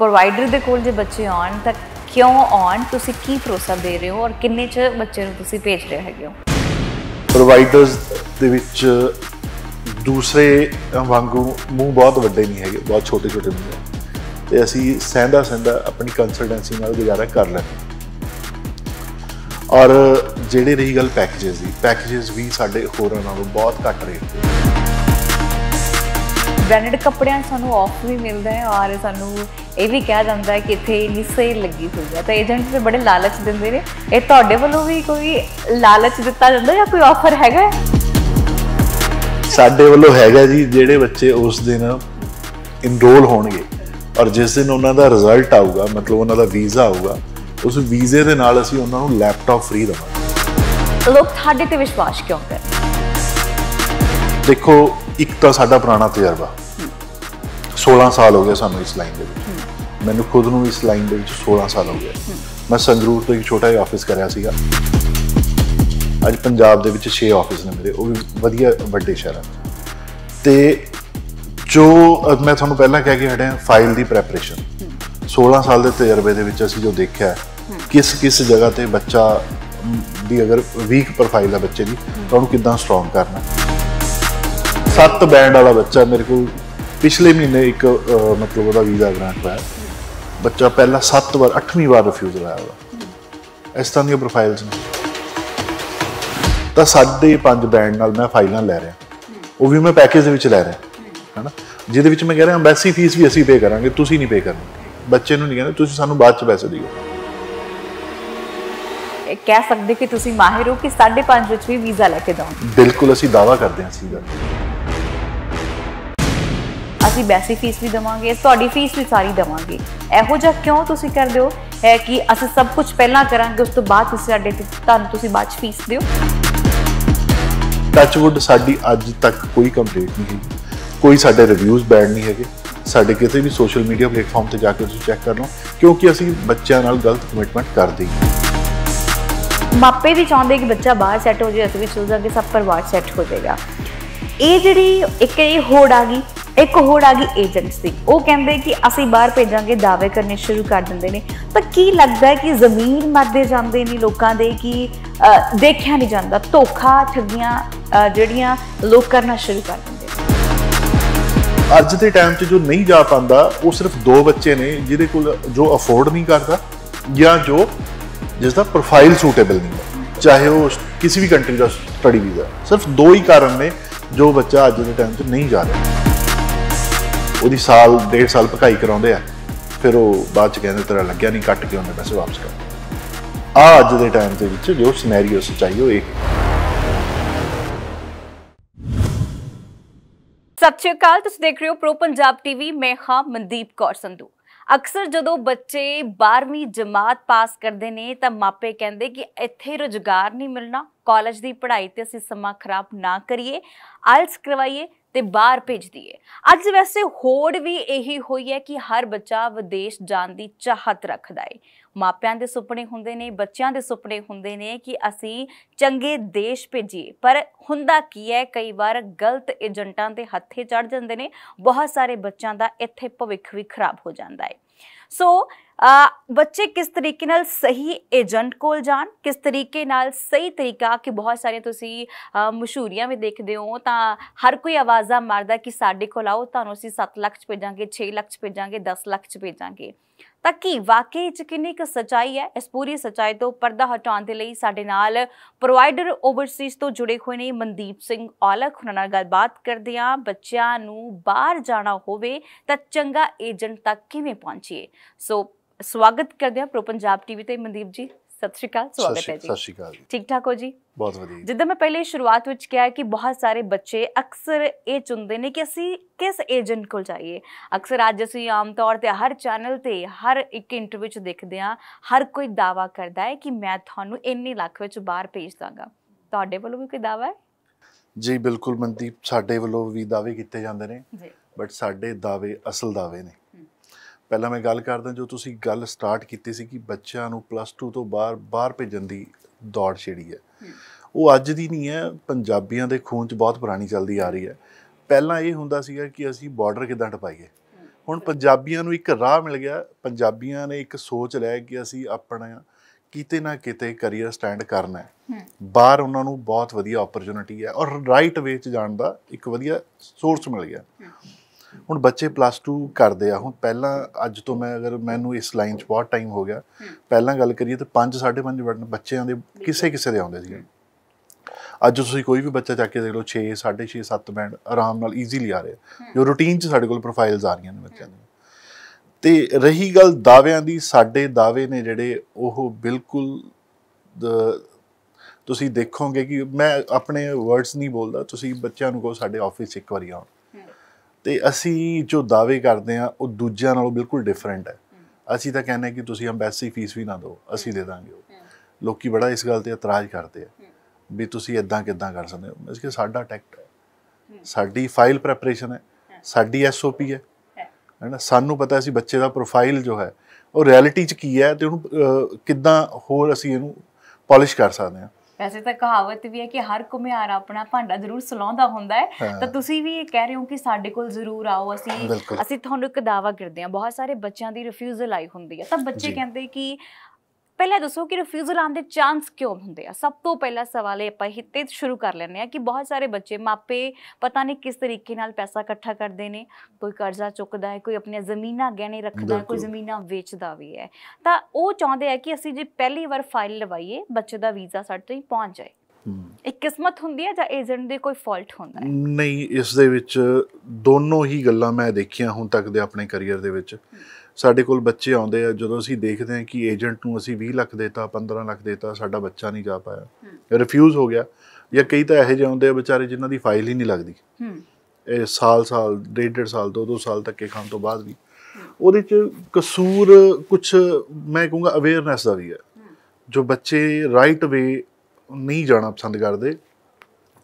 provider ਦੇ ਕੋਲ ਜੇ ਬੱਚੇ ਆਉਣ ਤਾਂ ਕਿਉਂ ਆਉਣ ਤੁਸੀਂ ਕੀ ਭਰੋਸਾ ਦੇ ਰਹੇ ਹੋ ਔਰ ਕਿੰਨੇ ਚ ਬੱਚੇ ਨੂੰ ਤੁਸੀਂ ਭੇਜ ਰਹੇ ਹੈਗੇ ਹੋ ਪ੍ਰੋਵਾਈਡਰਸ ਦੇ ਵਿੱਚ ਦੂਸਰੇ ਵਾਂਗੂ ਮੂੰਹ ਬਹੁਤ ਵੱਡੇ ਨਹੀਂ ਹੈਗੇ ਬਹੁਤ ਛੋਟੇ ਛੋਟੇ ਹੁੰਦੇ ਤੇ ਅਸੀਂ ਸਹਿੰਦਾ ਸਹਿੰਦਾ ਆਪਣੀ ਕੰਸਲਟੈਂਸੀ ਨਾਲ ਗੁਜ਼ਾਰਾ ਕਰ ਲੈਂਦੇ ਔਰ ਜਿਹੜੇ ਰਹੀ ਗੱਲ ਪੈਕੇजेस ਦੀ ਪੈਕੇजेस ਵੀ ਸਾਡੇ ਹੋਰਾਂ ਨਾਲੋਂ ਬਹੁਤ ਘੱਟ ਰੇਟ ਤੇ ਬ੍ਰਾਂਡਡ ਕੱਪੜਿਆਂ ਸਾਨੂੰ ਆਫ ਵੀ ਮਿਲਦਾ ਹੈ ਔਰ ਸਾਨੂੰ ਇਹ ਵੀ ਕਿਹਾ ਜਾਂਦਾ ਹੈ ਕਿ ਇੱਥੇ ਇੰਨੀ ਸੇਲ ਲੱਗੀ ਹੋਈ ਹੈ ਤਾਂ ਏਜੰਟ ਵੀ ਬੜੇ ਲਾਲਚ ਦਿੰਦੇ ਨੇ ਇਹ ਤੁਹਾਡੇ ਵੱਲੋਂ ਵੀ ਕੋਈ ਲਾਲਚ ਦਿੱਤਾ ਜਾਂਦਾ ਜਾਂ ਕੋਈ ਆਫਰ ਹੈਗਾ ਸਾਡੇ ਵੱਲੋਂ ਹੈਗਾ ਜੀ ਜਿਹੜੇ ਬੱਚੇ ਉਸ ਦਿਨ ਇਨਰੋਲ ਹੋਣਗੇ ਔਰ ਜਿਸ ਦਿਨ ਉਹਨਾਂ ਦਾ ਰਿਜ਼ਲਟ ਆਊਗਾ ਮਤਲਬ ਉਹਨਾਂ ਦਾ ਵੀਜ਼ਾ ਆਊਗਾ ਉਸ ਵੀਜ਼ੇ ਦੇ ਨਾਲ ਅਸੀਂ ਉਹਨਾਂ ਨੂੰ ਲੈਪਟਾਪ ਫ੍ਰੀ ਦਵਾਂਗੇ ਲੋਕ ਸਾਡੇ ਤੇ ਵਿਸ਼ਵਾਸ ਕਿਉਂ ਕਰਦੇ ਦੇਖੋ ਇੱਕ ਤਾਂ ਸਾਡਾ ਪੁਰਾਣਾ ਤਜਰਬਾ 16 ਸਾਲ ਹੋ ਗਏ ਸਾਨੂੰ ਇਸ ਲਾਈਨ ਦੇ ਵਿੱਚ ਮੈਨੂੰ ਖੁਦ ਨੂੰ ਇਸ ਲਾਈਨ ਦੇ ਵਿੱਚ 16 ਸਾਲ ਹੋ ਗਏ ਮੈਂ ਸੰਗਰੂਰ ਤੋਂ ਇੱਕ ਛੋਟਾ ਜਿਹਾ ਆਫਿਸ ਕਰਿਆ ਸੀਗਾ ਅੱਜ ਪੰਜਾਬ ਦੇ ਵਿੱਚ 6 ਆਫਿਸ ਨੇ ਮੇਰੇ ਉਹ ਵੀ ਵਧੀਆ ਵੱਡੇ ਸ਼ਹਿਰਾਂ ਤੇ ਜੋ ਮੈਂ ਤੁਹਾਨੂੰ ਪਹਿਲਾਂ ਕਹਿ ਕੇ ਹਟਿਆ ਫਾਈਲ ਦੀ ਪ੍ਰੈਪਰੇਸ਼ਨ 16 ਸਾਲ ਦੇ ਤਜਰਬੇ ਦੇ ਵਿੱਚ ਅਸੀਂ ਜੋ ਦੇਖਿਆ ਕਿਸ ਕਿਸ ਜਗ੍ਹਾ ਤੇ ਬੱਚਾ ਦੀ ਅਗਰ ਵੀਕ ਪ੍ਰੋਫਾਈਲ ਹੈ ਬੱਚੇ ਦੀ ਤਾਂ ਉਹਨੂੰ ਕਿਦਾਂ ਸਟਰੋਂਗ ਕਰਨਾ ਸੱਤ ਬੈਂਡ ਵਾਲਾ ਬੱਚਾ ਮੇਰੇ ਕੋਲ ਪਿਛਲੇ ਮਹੀਨੇ ਇੱਕ ਮਤਲਬ ਉਹਦਾ ਵੀਜ਼ਾ ਗ੍ਰਾਂਟ ਹੋਇਆ ਬੱਚਾ ਪਹਿਲਾਂ 7 ਵਾਰ 8ਵੀਂ ਵਾਰ ਰਿਫਿਊਜ਼ ਹੋਇਆ ਉਹਦਾ ਇਸ ਤਰ੍ਹਾਂ ਦੀਆਂ ਪ੍ਰੋਫਾਈਲਸ ਨੇ ਤਾਂ ਸਾਡੇ ਪੰਜ ਬੈਂਡ ਨਾਲ ਮੈਂ ਫਾਈਲਾਂ ਲੈ ਰਿਹਾ ਉਹ ਵੀ ਮੈਂ ਪੈਕੇਜ ਦੇ ਵਿੱਚ ਲੈ ਰਿਹਾ ਹੈਨਾ ਜਿਹਦੇ ਵਿੱਚ ਮੈਂ ਕਹਿ ਰਿਹਾ ਐਮਬੈਸੀ ਫੀਸ ਵੀ ਅਸੀਂ ਪੇ ਕਰਾਂਗੇ ਤੁਸੀਂ ਨਹੀਂ ਪੇ ਕਰਨੀ ਬੱਚੇ ਨੂੰ ਨਹੀਂ ਕਹਿੰਦੇ ਤੁਸੀਂ ਸਾਨੂੰ ਬਾਅਦ ਚ ਪੈਸੇ ਦਿਓ ਕਹਿ ਸਕਦੇ ਕਿ ਤੁਸੀਂ ਮਾਹਿਰ ਹੋ ਕਿ 5.5 ਵਿੱਚ ਵੀ ਵੀਜ਼ਾ ਲੈ ਕੇ ਦਵਾਂ ਬਿਲਕੁਲ ਅਸੀਂ ਦਾਵਾ ਕਰਦੇ ਹਾਂ ਸੀਗਾ ਦਾ ਅਸੀਂ ਬੈਸਿਕ ਫੀਸ ਵੀ ਦਵਾਂਗੇ ਤੁਹਾਡੀ ਫੀਸ ਵੀ ਸਾਰੀ ਦਵਾਂਗੇ ਇਹੋ ਜਿਹਾ ਕਿਉਂ ਤੁਸੀਂ ਕਰਦੇ ਹੋ ਹੈ ਕਿ ਅਸੀਂ ਸਭ ਕੁਝ ਪਹਿਲਾਂ ਕਰਾਂਗੇ ਉਸ ਤੋਂ ਬਾਅਦ ਤੁਸੀਂ ਸਾਡੇ ਤੁਹਾਨੂੰ ਤੁਸੀਂ ਬਾਅਦ ਫੀਸ ਦਿਓ ਟੱਚਵੁੱਡ ਸਾਡੀ ਅੱਜ ਤੱਕ ਕੋਈ ਕੰਪਲੀਟ ਨਹੀਂ ਹੈ ਕੋਈ ਸਾਡੇ ਰਿਵਿਊਜ਼ ਬੈਡ ਨਹੀਂ ਹੈਗੇ ਸਾਡੇ ਕਿਸੇ ਵੀ ਸੋਸ਼ਲ ਮੀਡੀਆ ਪਲੇਟਫਾਰਮ ਤੇ ਜਾ ਕੇ ਤੁਸੀਂ ਚੈੱਕ ਕਰ ਲਓ ਕਿਉਂਕਿ ਅਸੀਂ ਬੱਚਿਆਂ ਨਾਲ ਗਲਤ ਕਮਿਟਮੈਂਟ ਕਰਦੇ ਹਾਂ ਮਾਪੇ ਵੀ ਚਾਹੁੰਦੇ ਕਿ ਬੱਚਾ ਬਾਹਰ ਸੈੱਟ ਹੋ ਜਾਏ ਅਸੀਂ ਵੀ ਕਿ ਸਭ ਪਰਿਵਾਰ ਸੈੱਟ ਹੋ ਜਾਏਗਾ ਇਹ ਜਿਹੜੀ ਇੱਕ ਇਹ ਹੋੜ ਆ ਗਈ ਇੱਕ ਹੋਰ ਆ ਗਈ ਏਜੰਸੀ ਉਹ ਕਹਿੰਦੇ ਕਿ ਅਸੀਂ ਬਾਹਰ ਭੇਜਾਂਗੇ ਦਾਅਵੇ ਕਰਨੇ ਸ਼ੁਰੂ ਕਰ ਦਿੰਦੇ ਨੇ ਤਾਂ ਕੀ ਲੱਗਦਾ ਹੈ ਕਿ ਜ਼ਮੀਨ ਮਰਦੇ ਜਾਂਦੇ ਨੇ ਲੋਕਾਂ ਦੇ ਕਿ ਦੇਖਿਆ ਨਹੀਂ ਜਾਂਦਾ ਧੋਖਾ ਠੱਗੀਆਂ ਜਿਹੜੀਆਂ ਲੋਕ ਕਰਨਾ ਸ਼ੁਰੂ ਕਰ ਦਿੰਦੇ ਅੱਜ ਦੇ ਟਾਈਮ 'ਚ ਜੋ ਨਹੀਂ ਜਾ ਪਾਂਦਾ ਉਹ ਸਿਰਫ ਦੋ ਬੱਚੇ ਨੇ ਜਿਹਦੇ ਕੋਲ ਜੋ ਅਫੋਰਡ ਨਹੀਂ ਕਰਦਾ ਜਾਂ ਜੋ ਜਿਸ ਦਾ ਪ੍ਰੋਫਾਈਲ ਸੂਟੇਬਲ ਨਹੀਂ ਹੈ ਚਾਹੇ ਉਹ ਕਿਸੇ ਵੀ ਕੰਟਰੀ ਦਾ ਸਟੱਡੀ ਵੀਜ਼ਾ ਸਿਰਫ ਦੋ ਹੀ ਕਾਰਨ ਨੇ ਜੋ ਬੱਚਾ ਅੱਜ ਦੇ ਟਾਈਮ 'ਚ ਨਹੀਂ ਜਾ ਰਿਹਾ ਉਹਦੀ ਸਾਲ ਡੇਢ ਸਾਲ ਭਕਾਈ ਕਰਾਉਂਦੇ ਆ ਫਿਰ ਉਹ ਬਾਅਦ ਚ ਕਹਿੰਦੇ ਤੇਰਾ ਲੱਗਿਆ ਨਹੀਂ ਕੱਟ ਕੇ ਉਹਨੇ ਪੈਸੇ ਵਾਪਸ ਕਰ ਆ ਅੱਜ ਦੇ ਟਾਈਮ ਦੇ ਵਿੱਚ ਜੋ ਸਿਨੈਰੀਓ ਸਚਾਈ ਹੋਏ ਸਤਿ ਸ਼੍ਰੀ ਅਕਾਲ ਤੁਸੀਂ ਦੇਖ ਰਹੇ ਹੋ ਪ੍ਰੋ ਪੰਜਾਬ ਟੀਵੀ ਮੈਂ ਹਾਂ ਮਨਦੀਪ ਕੌਰ ਸੰਧੂ ਅਕਸਰ ਜਦੋਂ ਬੱਚੇ 12ਵੀਂ ਜਮਾਤ ਪਾਸ ਕਰਦੇ ਨੇ ਤਾਂ ਮਾਪੇ ਕਹਿੰਦੇ ਕਿ ਇੱਥੇ ਰੁਜ਼ਗਾਰ ਨਹੀਂ ਮਿਲਣਾ ਕਾਲਜ ਦੀ ਪੜ੍ਹਾਈ ਤੇ ਅਸੀਂ ਸਮਾਂ ਖਰਾਬ ਨਾ ਕਰੀਏ ਆਲਸ ਕਰਵਾਈਏ ਤੇ ਬਾਹਰ ਭੇਜਦੀ ਹੈ ਅੱਜ ਵੈਸੇ ਹੋੜ ਵੀ ਇਹੀ ਹੋਈ ਹੈ ਕਿ ਹਰ ਬੱਚਾ ਵਿਦੇਸ਼ ਜਾਣ ਦੀ ਚਾਹਤ ਰੱਖਦਾ ਹੈ ਮਾਪਿਆਂ ਦੇ ਸੁਪਨੇ ਹੁੰਦੇ ਨੇ ਬੱਚਿਆਂ ਦੇ ਸੁਪਨੇ ਹੁੰਦੇ ਨੇ ਕਿ ਅਸੀਂ ਚੰਗੇ ਦੇਸ਼ ਭੇਜੀਏ ਪਰ ਹੁੰਦਾ ਕੀ ਹੈ ਕਈ ਵਾਰ ਗਲਤ ਏਜੰਟਾਂ ਦੇ ਹੱਥੇ ਚੜ ਜਾਂਦੇ ਨੇ ਬਹੁਤ ਸਾਰੇ ਬੱਚਿਆਂ ਦਾ ਇੱਥੇ ਭਵਿੱਖ ਵੀ ਖਰਾਬ ਹੋ ਜਾਂਦਾ ਹੈ ਸੋ ਬੱਚੇ ਕਿਸ ਤਰੀਕੇ ਨਾਲ ਸਹੀ ਏਜੰਟ ਕੋਲ ਜਾਣ ਕਿਸ ਤਰੀਕੇ ਨਾਲ ਸਹੀ ਤਰੀਕਾ ਕਿ ਬਹੁਤ ਸਾਰੇ ਤੁਸੀਂ ਮਸ਼ਹੂਰੀਆਂ ਵੀ ਦੇਖਦੇ ਹੋ ਤਾਂ ਹਰ ਕੋਈ ਆਵਾਜ਼ਾਂ ਮਾਰਦਾ ਕਿ ਸਾਡੇ ਕੋਲ ਆਓ ਤੁਹਾਨੂੰ ਅਸੀਂ 7 ਲੱਖ ਚ ਭੇਜਾਂਗੇ 6 ਲੱਖ ਚ ਭੇਜਾਂਗੇ 10 ਲੱਖ ਚ ਭੇਜਾਂਗੇ ਤਾਂ ਕੀ ਵਾਕਈ ਚ ਕਿੰਨੀ ਕੁ ਸਚਾਈ ਹੈ ਇਸ ਪੂਰੀ ਸਚਾਈ ਤੋਂ ਪਰਦਾ ਹਟਾਉਣ ਦੇ ਲਈ ਸਾਡੇ ਨਾਲ ਪ੍ਰੋਵਾਈਡਰ ਓਵਰਸੀਜ਼ ਤੋਂ ਜੁੜੇ ਹੋਏ ਨੇ ਮਨਦੀਪ ਸਿੰਘ ਔਲਖ ਉਹਨਾਂ ਨਾਲ ਗੱਲਬਾਤ ਕਰਦੇ ਆ ਬੱਚਿਆਂ ਨੂੰ ਬਾਹਰ ਜਾਣਾ ਹੋਵੇ ਤਾਂ ਚੰਗਾ ਏਜੰਟ ਤੱਕ ਕਿਵੇਂ ਪਹੁੰਚੀਏ ਸੋ ਸਵਾਗਤ ਕਰਦੇ ਹਾਂ ਪ੍ਰੋ ਪੰਜਾਬ ਟੀਵੀ ਤੇ ਮਨਦੀਪ ਜੀ ਸਤਿ ਸ਼੍ਰੀ ਅਕਾਲ ਸਵਾਗਤ ਹੈ ਜੀ ਸਤਿ ਸ਼੍ਰੀ ਅਕਾਲ ਠੀਕ ਠਾਕ ਹੋ ਜੀ ਬਹੁਤ ਵਧੀਆ ਜਿੱਦਾਂ ਮੈਂ ਪਹਿਲੇ ਸ਼ੁਰੂਆਤ ਵਿੱਚ ਕਿਹਾ ਕਿ ਬਹੁਤ ਸਾਰੇ ਬੱਚੇ ਅਕਸਰ ਇਹ ਚੁੰਦੇ ਨੇ ਕਿ ਅਸੀਂ ਕਿਸ ਏਜੰਟ ਕੋਲ ਜਾਈਏ ਅਕਸਰ ਅੱਜ ਅਸੀਂ ਆਮ ਤੌਰ ਤੇ ਹਰ ਚੈਨਲ ਤੇ ਹਰ ਇੱਕ ਇੰਟਰਵਿਊ ਵਿੱਚ ਦੇਖਦੇ ਆ ਹਰ ਕੋਈ ਦਾਵਾ ਕਰਦਾ ਹੈ ਕਿ ਮੈਂ ਤੁਹਾਨੂੰ ਇੰਨੇ ਲੱਖ ਵਿੱਚ ਬਾਹਰ ਭੇਜ ਦਾਂਗਾ ਤੁਹਾਡੇ ਵੱਲੋਂ ਵੀ ਕੋਈ ਦਾਵਾ ਹੈ ਜੀ ਬਿਲਕੁਲ ਮਨਦੀਪ ਸਾਡੇ ਵੱਲੋਂ ਵੀ ਦਾਅਵੇ ਕੀਤੇ ਜਾਂਦੇ ਨੇ ਜੀ ਬਟ ਸਾਡੇ ਦਾਅਵੇ ਅਸਲ ਦਾਅਵੇ ਨੇ ਪਹਿਲਾਂ ਮੈਂ ਗੱਲ ਕਰਦਾ ਜੋ ਤੁਸੀਂ ਗੱਲ ਸਟਾਰਟ ਕੀਤੀ ਸੀ ਕਿ ਬੱਚਿਆਂ ਨੂੰ ਪਲੱਸ 2 ਤੋਂ ਬਾਹਰ ਬਾਹਰ ਭੇਜਣ ਦੀ ਦੌੜ ਛੇੜੀ ਹੈ ਉਹ ਅੱਜ ਦੀ ਨਹੀਂ ਹੈ ਪੰਜਾਬੀਆਂ ਦੇ ਖੂਨ 'ਚ ਬਹੁਤ ਪੁਰਾਣੀ ਚੱਲਦੀ ਆ ਰਹੀ ਹੈ ਪਹਿਲਾਂ ਇਹ ਹੁੰਦਾ ਸੀਗਾ ਕਿ ਅਸੀਂ ਬਾਰਡਰ ਕਿਦਾਂ ਟਪਾਈਏ ਹੁਣ ਪੰਜਾਬੀਆਂ ਨੂੰ ਇੱਕ ਰਾਹ ਮਿਲ ਗਿਆ ਪੰਜਾਬੀਆਂ ਨੇ ਇੱਕ ਸੋਚ ਲੈ ਕਿ ਅਸੀਂ ਆਪਣਾ ਕਿਤੇ ਨਾ ਕਿਤੇ ਕੈਰੀਅਰ ਸਟੈਂਡ ਕਰਨਾ ਹੈ ਬਾਹਰ ਉਹਨਾਂ ਨੂੰ ਬਹੁਤ ਵਧੀਆ ਓਪਰਚੁਨਿਟੀ ਹੈ ਔਰ ਰਾਈਟ ਵੇ 'ਚ ਜਾਣ ਦਾ ਇੱਕ ਵਧੀਆ ਸੋਰਸ ਮਿਲ ਗਿਆ ਹੁਣ ਬੱਚੇ ਪਲੱਸ 2 ਕਰਦੇ ਆ ਹੁਣ ਪਹਿਲਾਂ ਅੱਜ ਤੋਂ ਮੈਂ ਅਗਰ ਮੈਨੂੰ ਇਸ ਲਾਈਨ 'ਚ ਬਹੁਤ ਟਾਈਮ ਹੋ ਗਿਆ ਪਹਿਲਾਂ ਗੱਲ ਕਰੀਏ ਤਾਂ 5 5.5 ਬੱਚਿਆਂ ਦੇ ਕਿਸੇ ਕਿਸੇ ਦੇ ਆਉਂਦੇ ਸੀ ਅੱਜ ਤੁਸੀਂ ਕੋਈ ਵੀ ਬੱਚਾ ਚੱਕ ਕੇ ਦੇਖ ਲਓ 6 6.5 7 ਬੈਂਡ ਆਰਾਮ ਨਾਲ ਈਜ਼ੀਲੀ ਆ ਰਹੇ ਜੋ ਰੂਟੀਨ 'ਚ ਸਾਡੇ ਕੋਲ ਪ੍ਰੋਫਾਈਲਸ ਆ ਰਹੀਆਂ ਨੇ ਬੱਚਿਆਂ ਦੀਆਂ ਤੇ ਰਹੀ ਗੱਲ ਦਾਅਵਿਆਂ ਦੀ ਸਾਡੇ ਦਾਅਵੇ ਨੇ ਜਿਹੜੇ ਉਹ ਬਿਲਕੁਲ ਤੁਸੀਂ ਦੇਖੋਗੇ ਕਿ ਮੈਂ ਆਪਣੇ ਵਰਡਸ ਨਹੀਂ ਬੋਲਦਾ ਤੁਸੀਂ ਬੱਚਿਆਂ ਨੂੰ ਕਹੋ ਸਾਡੇ ਆਫਿਸ ਇੱਕ ਵਾਰੀ ਆਓ ਤੇ ਅਸੀਂ ਜੋ ਦਾਅਵੇ ਕਰਦੇ ਆ ਉਹ ਦੂਜਿਆਂ ਨਾਲੋਂ ਬਿਲਕੁਲ ਡਿਫਰੈਂਟ ਹੈ ਅਸੀਂ ਤਾਂ ਕਹਿੰਦੇ ਕਿ ਤੁਸੀਂ ਅੰਬੈਸੀ ਫੀਸ ਵੀ ਨਾ ਦਿਓ ਅਸੀਂ ਦੇ ਦਾਂਗੇ ਲੋਕੀ ਬੜਾ ਇਸ ਗੱਲ ਤੇ ਇਤਰਾਜ਼ ਕਰਦੇ ਆ ਵੀ ਤੁਸੀਂ ਇਦਾਂ ਕਿਦਾਂ ਕਰ ਸਕਦੇ ਹੋ ਇਸਕੇ ਕਿ ਸਾਡਾ ਟੈਕਟ ਹੈ ਸਾਡੀ ਫਾਈਲ ਪ੍ਰੈਪਰੇਸ਼ਨ ਹੈ ਸਾਡੀ ਐਸਓਪੀ ਹੈ ਹੈਨਾ ਸਾਨੂੰ ਪਤਾ ਅਸੀਂ ਬੱਚੇ ਦਾ ਪ੍ਰੋਫਾਈਲ ਜੋ ਹੈ ਉਹ ਰਿਐਲਿਟੀ 'ਚ ਕੀ ਹੈ ਤੇ ਉਹਨੂੰ ਕਿਦਾਂ ਹੋਰ ਅਸੀਂ ਇਹਨੂੰ ਪਾਲਿਸ਼ ਕਰ ਸਕਦੇ ਹਾਂ ਵੈਸੇ ਤਾਂ ਕਹਾਵਤ ਵੀ ਹੈ ਕਿ ਹਰ ਕੁਮਿਆਰ ਆਪਣਾ ਭਾਂਡਾ ਜ਼ਰੂਰ ਸਲਾਉਂਦਾ ਹੁੰਦਾ ਹੈ ਤਾਂ ਤੁਸੀਂ ਵੀ ਇਹ ਕਹਿ ਰਹੇ ਹੋ ਕਿ ਸਾਡੇ ਕੋਲ ਜ਼ਰੂਰ ਆਓ ਅਸੀਂ ਅਸੀਂ ਤੁਹਾਨੂੰ ਇੱਕ ਦਾਵਾ ਕਰਦੇ ਹਾਂ ਬਹੁਤ ਸਾਰੇ ਬੱਚਿਆਂ ਦੀ ਰਿਫਿਊਜ਼ਲ ਆਈ ਹੁੰਦੀ ਹੈ ਤਾਂ ਬੱਚੇ ਕਹਿੰਦੇ ਕਿ ਪਹਿਲਾਂ ਦੱਸੋ ਕਿ ਰਿਫਿਊਜ਼ਲ ਆਉਣ ਦੇ ਚਾਂਸ ਕਿਉਂ ਹੁੰਦੇ ਆ ਸਭ ਤੋਂ ਪਹਿਲਾ ਸਵਾਲ ਇਹ ਆਪਾਂ ਹਿੱਤੇ ਸ਼ੁਰੂ ਕਰ ਲੈਂਦੇ ਆ ਕਿ ਬਹੁਤ ਸਾਰੇ ਬੱਚੇ ਮਾਪੇ ਪਤਾ ਨਹੀਂ ਕਿਸ ਤਰੀਕੇ ਨਾਲ ਪੈਸਾ ਇਕੱਠਾ ਕਰਦੇ ਨੇ ਕੋਈ ਕਰਜ਼ਾ ਚੁੱਕਦਾ ਹੈ ਕੋਈ ਆਪਣੀਆਂ ਜ਼ਮੀਨਾਂ ਗਹਿਣੇ ਰੱਖਦਾ ਹੈ ਕੋਈ ਜ਼ਮੀਨਾਂ ਵੇਚਦਾ ਵੀ ਹੈ ਤਾਂ ਉਹ ਚਾਹੁੰਦੇ ਆ ਕਿ ਅਸੀਂ ਜੇ ਪਹਿਲੀ ਵਾਰ ਫਾਈਲ ਲਵਾਈਏ ਬੱਚੇ ਦਾ ਵੀਜ਼ਾ ਸਾਡੇ ਤੋਂ ਹੀ ਪਹੁੰਚ ਜਾਏ ਇੱਕ ਕਿਸਮਤ ਹੁੰਦੀ ਹੈ ਜਾਂ ਏਜੰਟ ਦੇ ਕੋਈ ਫਾਲਟ ਹੁੰਦਾ ਹੈ ਨਹੀਂ ਇਸ ਦੇ ਵਿੱਚ ਦੋਨੋਂ ਹੀ ਗੱਲਾਂ ਮੈਂ ਦੇਖੀਆਂ ਹੁਣ ਤੱਕ ਦੇ ਆਪਣੇ ਕੈਰੀਅਰ ਦੇ ਵਿੱਚ ਸਾਡੇ ਕੋਲ ਬੱਚੇ ਆਉਂਦੇ ਆ ਜਦੋਂ ਅਸੀਂ ਦੇਖਦੇ ਆ ਕਿ ਏਜੰਟ ਨੂੰ ਅਸੀਂ 20 ਲੱਖ ਦੇਤਾ 15 ਲੱਖ ਦੇਤਾ ਸਾਡਾ ਬੱਚਾ ਨਹੀਂ ਜਾ ਪਾਇਆ ਰਿਫਿਊਜ਼ ਹੋ ਗਿਆ ਜਾਂ ਕਈ ਤਾਂ ਇਹੋ ਜਿਹੇ ਆਉਂਦੇ ਆ ਵਿਚਾਰੇ ਜਿਨ੍ਹਾਂ ਦੀ ਫਾਈਲ ਹੀ ਨਹੀਂ ਲੱਗਦੀ ਇਹ ਸਾਲ ਸਾਲ ਡੇਢ ਡੇਢ ਸਾਲ ਤੋਂ 2 ਸਾਲ ਤੱਕ ਖਾਂ ਤੋਂ ਬਾਅਦ ਵੀ ਉਹਦੇ ਚ ਕਸੂਰ ਕੁਝ ਮੈਂ ਕਹੂੰਗਾ ਅਵੇਅਰਨੈਸ ਦਾ ਵੀ ਹੈ ਜੋ ਬੱਚੇ ਰਾਈਟ ਵੇ ਨਹੀਂ ਜਾਣਾ ਪਸੰਦ ਕਰਦੇ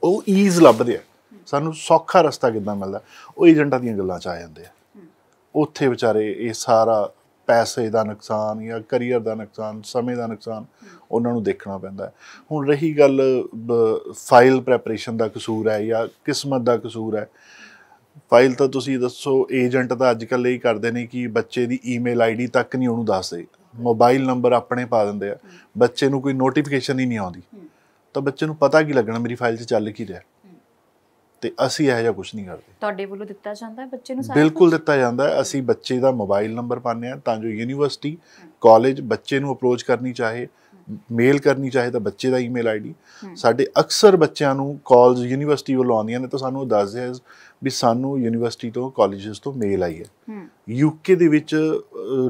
ਉਹ ਈਜ਼ ਲੱਭਦੇ ਆ ਸਾਨੂੰ ਸੌਖਾ ਰਸਤਾ ਕਿੱਦਾਂ ਮਿਲਦਾ ਉਹ ਏਜੰਟਾਂ ਦੀਆਂ ਗੱਲਾਂ ਚ ਆ ਜਾਂਦੇ ਆ ਉੱਥੇ ਵਿਚਾਰੇ ਇਹ ਸਾਰਾ ਪੈਸੇ ਦਾ ਨੁਕਸਾਨ ਜਾਂ ਕੈਰੀਅਰ ਦਾ ਨੁਕਸਾਨ ਸਮੇਂ ਦਾ ਨੁਕਸਾਨ ਉਹਨਾਂ ਨੂੰ ਦੇਖਣਾ ਪੈਂਦਾ ਹੁਣ ਰਹੀ ਗੱਲ ਫਾਈਲ ਪ੍ਰੈਪਰੇਸ਼ਨ ਦਾ ਕਸੂਰ ਹੈ ਜਾਂ ਕਿਸਮਤ ਦਾ ਕਸੂਰ ਹੈ ਫਾਈਲ ਤਾਂ ਤੁਸੀਂ ਦੱਸੋ ਏਜੰਟ ਤਾਂ ਅੱਜ ਕੱਲ੍ਹ ਇਹ ਕਰਦੇ ਨੇ ਕਿ ਬੱਚੇ ਦੀ ਈਮੇਲ ਆਈਡੀ ਤੱਕ ਨਹੀਂ ਉਹਨੂੰ ਦੱਸਦੇ ਮੋਬਾਈਲ ਨੰਬਰ ਆਪਣੇ ਪਾ ਦਿੰਦੇ ਆ ਬੱਚੇ ਨੂੰ ਕੋਈ ਨੋਟੀਫਿਕੇਸ਼ਨ ਹੀ ਨਹੀਂ ਆਉਂਦੀ ਤਾਂ ਬੱਚੇ ਨੂੰ ਪਤਾ ਕੀ ਲੱਗਣਾ ਮੇਰੀ ਫਾਈਲ 'ਚ ਚੱਲ ਕੀ ਰਿਹਾ ਤੇ ਅਸੀਂ ਇਹੋ ਜਿਹਾ ਕੁਝ ਨਹੀਂ ਕਰਦੇ ਤੁਹਾਡੇ ਵੱਲੋਂ ਦਿੱਤਾ ਜਾਂਦਾ ਹੈ ਬੱਚੇ ਨੂੰ ਸਾਰਾ ਬਿਲਕੁਲ ਦਿੱਤਾ ਜਾਂਦਾ ਹੈ ਅਸੀਂ ਬੱਚੇ ਦਾ ਮੋਬਾਈਲ ਨੰਬਰ ਪਾਉਂਦੇ ਆ ਤਾਂ ਜੋ ਯੂਨੀਵਰਸਿਟੀ ਕਾਲਜ ਬੱਚੇ ਨੂੰ ਅਪਰੋਚ ਕਰਨੀ ਚਾਹੇ ਮੇਲ ਕਰਨੀ ਚਾਹੇ ਤਾਂ ਬੱਚੇ ਦਾ ਈਮੇਲ ਆਈਡੀ ਸਾਡੇ ਅਕਸਰ ਬੱਚਿਆਂ ਨੂੰ ਕਾਲਜ ਯੂਨੀਵਰਸਿਟੀ ਵੱਲੋਂ ਆਉਂਦੀਆਂ ਨੇ ਤਾਂ ਸਾਨੂੰ ਦੱਸਦੇ ਆ ਵੀ ਸਾਨੂੰ ਯੂਨੀਵਰਸਿਟੀ ਤੋਂ ਕਾਲਜਸ ਤੋਂ ਮੇਲ ਆਈ ਹੈ ਯੂਕੇ ਦੇ ਵਿੱਚ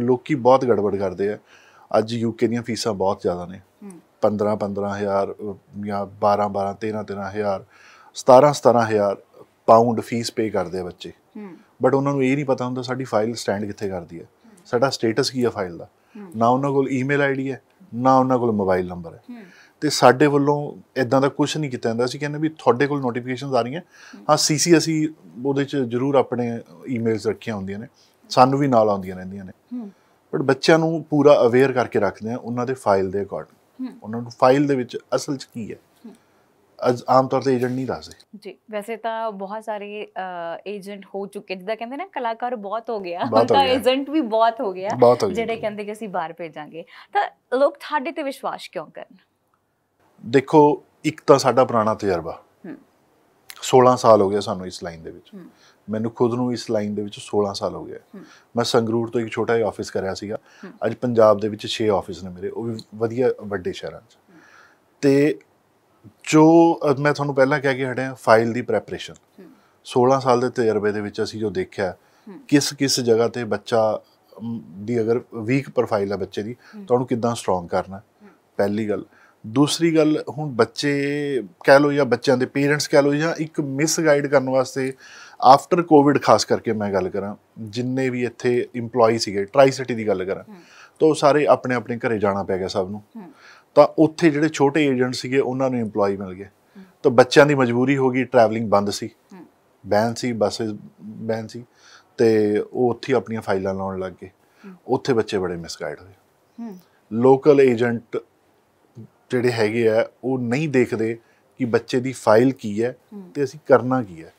ਲੋਕੀ ਬਹੁਤ ਗੜਬੜ ਕਰਦੇ ਆ ਅੱਜ ਯੂਕੇ ਦੀਆਂ ਫੀਸਾਂ ਬਹੁਤ ਜ਼ਿਆਦਾ ਨੇ 15 15000 ਜਾਂ 12 12 13 13000 17 17000 ਪਾਉਂਡ ਫੀਸ ਪੇ ਕਰਦੇ ਆ ਬੱਚੇ ਬਟ ਉਹਨਾਂ ਨੂੰ ਇਹ ਨਹੀਂ ਪਤਾ ਹੁੰਦਾ ਸਾਡੀ ਫਾਈਲ ਸਟੈਂਡ ਕਿੱਥੇ ਕਰਦੀ ਹੈ ਸਾਡਾ ਸਟੇਟਸ ਕੀ ਹੈ ਫਾਈਲ ਦਾ ਨਾ ਉਹਨਾਂ ਕੋਲ ਈਮੇਲ ਆਈਡੀ ਹੈ ਨਾ ਉਹਨਾਂ ਕੋਲ ਮੋਬਾਈਲ ਨੰਬਰ ਹੈ ਤੇ ਸਾਡੇ ਵੱਲੋਂ ਇਦਾਂ ਦਾ ਕੁਝ ਨਹੀਂ ਕੀਤਾ ਜਾਂਦਾ ਅਸੀਂ ਕਹਿੰਦੇ ਵੀ ਤੁਹਾਡੇ ਕੋਲ ਨੋਟੀਫਿਕੇਸ਼ਨਸ ਆ ਰਹੀਆਂ ਹਾਂ ਸੀਸੀ ਅਸੀਂ e ਉਹਦੇ ਚ ਜ਼ਰੂਰ ਆਪਣੇ ਈਮੇਲਸ ਰੱਖੀਆਂ ਹੁੰਦੀਆਂ ਨੇ ਸਾਨੂੰ ਵੀ ਨਾਲ ਆਉਂਦੀਆਂ ਰਹਿੰਦੀਆਂ ਨੇ ਬਟ ਬੱਚਿਆਂ ਨੂੰ ਪੂਰਾ ਅਵੇਅਰ ਕਰਕੇ ਰੱਖਦੇ ਆ ਉਹਨਾਂ ਦੇ ਫਾਈਲ ਦੇ ਅਕੋਰਡਿੰਗ ਉਹਨਾਂ ਨੂੰ ਫਾਈਲ ਦੇ ਵਿੱਚ ਅਸਲ 'ਚ ਕੀ ਹੈ ਅੱਜ ਆਮ ਤੌਰ ਤੇ ਏਜੰਟ ਨਹੀਂ ਦੱਸਦੇ ਜੀ ਵੈਸੇ ਤਾਂ ਬਹੁਤ ਸਾਰੇ ਏਜੰਟ ਹੋ ਚੁੱਕੇ ਜਿੱਦਾਂ ਕਹਿੰਦੇ ਨਾ ਕਲਾਕਾਰ ਬਹੁਤ ਹੋ ਗਿਆ ਤਾਂ ਏਜੰਟ ਵੀ ਬਹੁਤ ਹੋ ਗਿਆ ਜਿਹੜੇ ਕਹਿੰਦੇ ਕਿ ਅਸੀਂ ਬਾਹਰ ਭੇਜਾਂਗੇ ਤਾਂ ਲੋਕ ਤੁਹਾਡੇ ਤੇ ਵਿਸ਼ਵਾਸ ਕਿਉਂ ਕਰਨ ਦੇਖੋ ਇੱਕ ਤਾਂ ਸਾਡਾ ਪੁਰਾਣਾ ਤਜਰਬਾ 16 ਸਾਲ ਹੋ ਗਿਆ ਸਾਨੂੰ ਇਸ ਲਾਈਨ ਦੇ ਵਿੱਚ ਮੈਨੂੰ ਖੁਦ ਨੂੰ ਇਸ ਲਾਈਨ ਦੇ ਵਿੱਚ 16 ਸਾਲ ਹੋ ਗਿਆ ਮੈਂ ਸੰਗਰੂਰ ਤੋਂ ਇੱਕ ਛੋਟਾ ਜਿਹਾ ਆਫਿਸ ਕਰਿਆ ਸੀਗਾ ਅੱਜ ਪੰਜਾਬ ਦੇ ਵਿੱਚ 6 ਆਫਿਸ ਨੇ ਮੇਰੇ ਉਹ ਵੀ ਵਧੀਆ ਵੱਡੇ ਸ਼ਹਿਰਾਂ 'ਚ ਤੇ ਜੋ ਮੈਂ ਤੁਹਾਨੂੰ ਪਹਿਲਾਂ ਕਹਿ ਕੇ ਹਟਿਆ ਫਾਈਲ ਦੀ ਪ੍ਰੈਪਰੇਸ਼ਨ 16 ਸਾਲ ਦੇ ਤਜਰਬੇ ਦੇ ਵਿੱਚ ਅਸੀਂ ਜੋ ਦੇਖਿਆ ਕਿਸ ਕਿਸ ਜਗ੍ਹਾ ਤੇ ਬੱਚਾ ਦੀ ਅਗਰ ਵੀਕ ਪ੍ਰੋਫਾਈਲ ਆ ਬੱਚੇ ਦੀ ਤਾਂ ਉਹਨੂੰ ਕਿਦਾਂ ਸਟਰੋਂਗ ਕਰਨਾ ਪਹਿਲੀ ਗੱਲ ਦੂਸਰੀ ਗੱਲ ਹੁਣ ਬੱਚੇ ਕਹਿ ਲੋ ਜਾਂ ਬੱਚਿਆਂ ਦੇ ਪੇਰੈਂਟਸ ਕਹਿ ਲੋ ਜਾਂ ਇੱਕ ਮਿਸ ਗਾਈਡ ਕਰਨ ਵਾਸਤੇ ਆਫਟਰ ਕੋਵਿਡ ਖਾਸ ਕਰਕੇ ਮੈਂ ਗੱਲ ਕਰਾਂ ਜਿੰਨੇ ਵੀ ਇੱਥੇ EMPLOYE ਸੀਗੇ ਟ੍ਰਾਈ ਸਿਟੀ ਦੀ ਗੱਲ ਕਰਾਂ ਤਾਂ ਉਹ ਸਾਰੇ ਆਪਣੇ ਆਪਣੇ ਘਰੇ ਜਾਣਾ ਪੈ ਗਿਆ ਸਭ ਨੂੰ ਤਾਂ ਉੱਥੇ ਜਿਹੜੇ ਛੋਟੇ ਏਜੰਟ ਸੀਗੇ ਉਹਨਾਂ ਨੂੰ EMPLOYE ਮਿਲ ਗਏ ਤਾਂ ਬੱਚਿਆਂ ਦੀ ਮਜਬੂਰੀ ਹੋ ਗਈ ਟਰੈਵਲਿੰਗ ਬੰਦ ਸੀ ਬੈਨ ਸੀ ਬੱਸੇ ਬੈਨ ਸੀ ਤੇ ਉਹ ਉੱਥੇ ਆਪਣੀਆਂ ਫਾਈਲਾਂ ਲਾਉਣ ਲੱਗ ਗਏ ਉੱਥੇ ਬੱਚੇ ਬੜੇ ਮਿਸਗਾਈਡ ਹੋਏ ਲੋਕਲ ਏਜੰਟ ਜਿਹੜੇ ਹੈਗੇ ਆ ਉਹ ਨਹੀਂ ਦੇਖਦੇ ਕਿ ਬੱਚੇ ਦੀ ਫਾਈਲ ਕੀ ਹੈ ਤੇ ਅਸੀਂ ਕਰਨਾ ਕੀ ਹੈ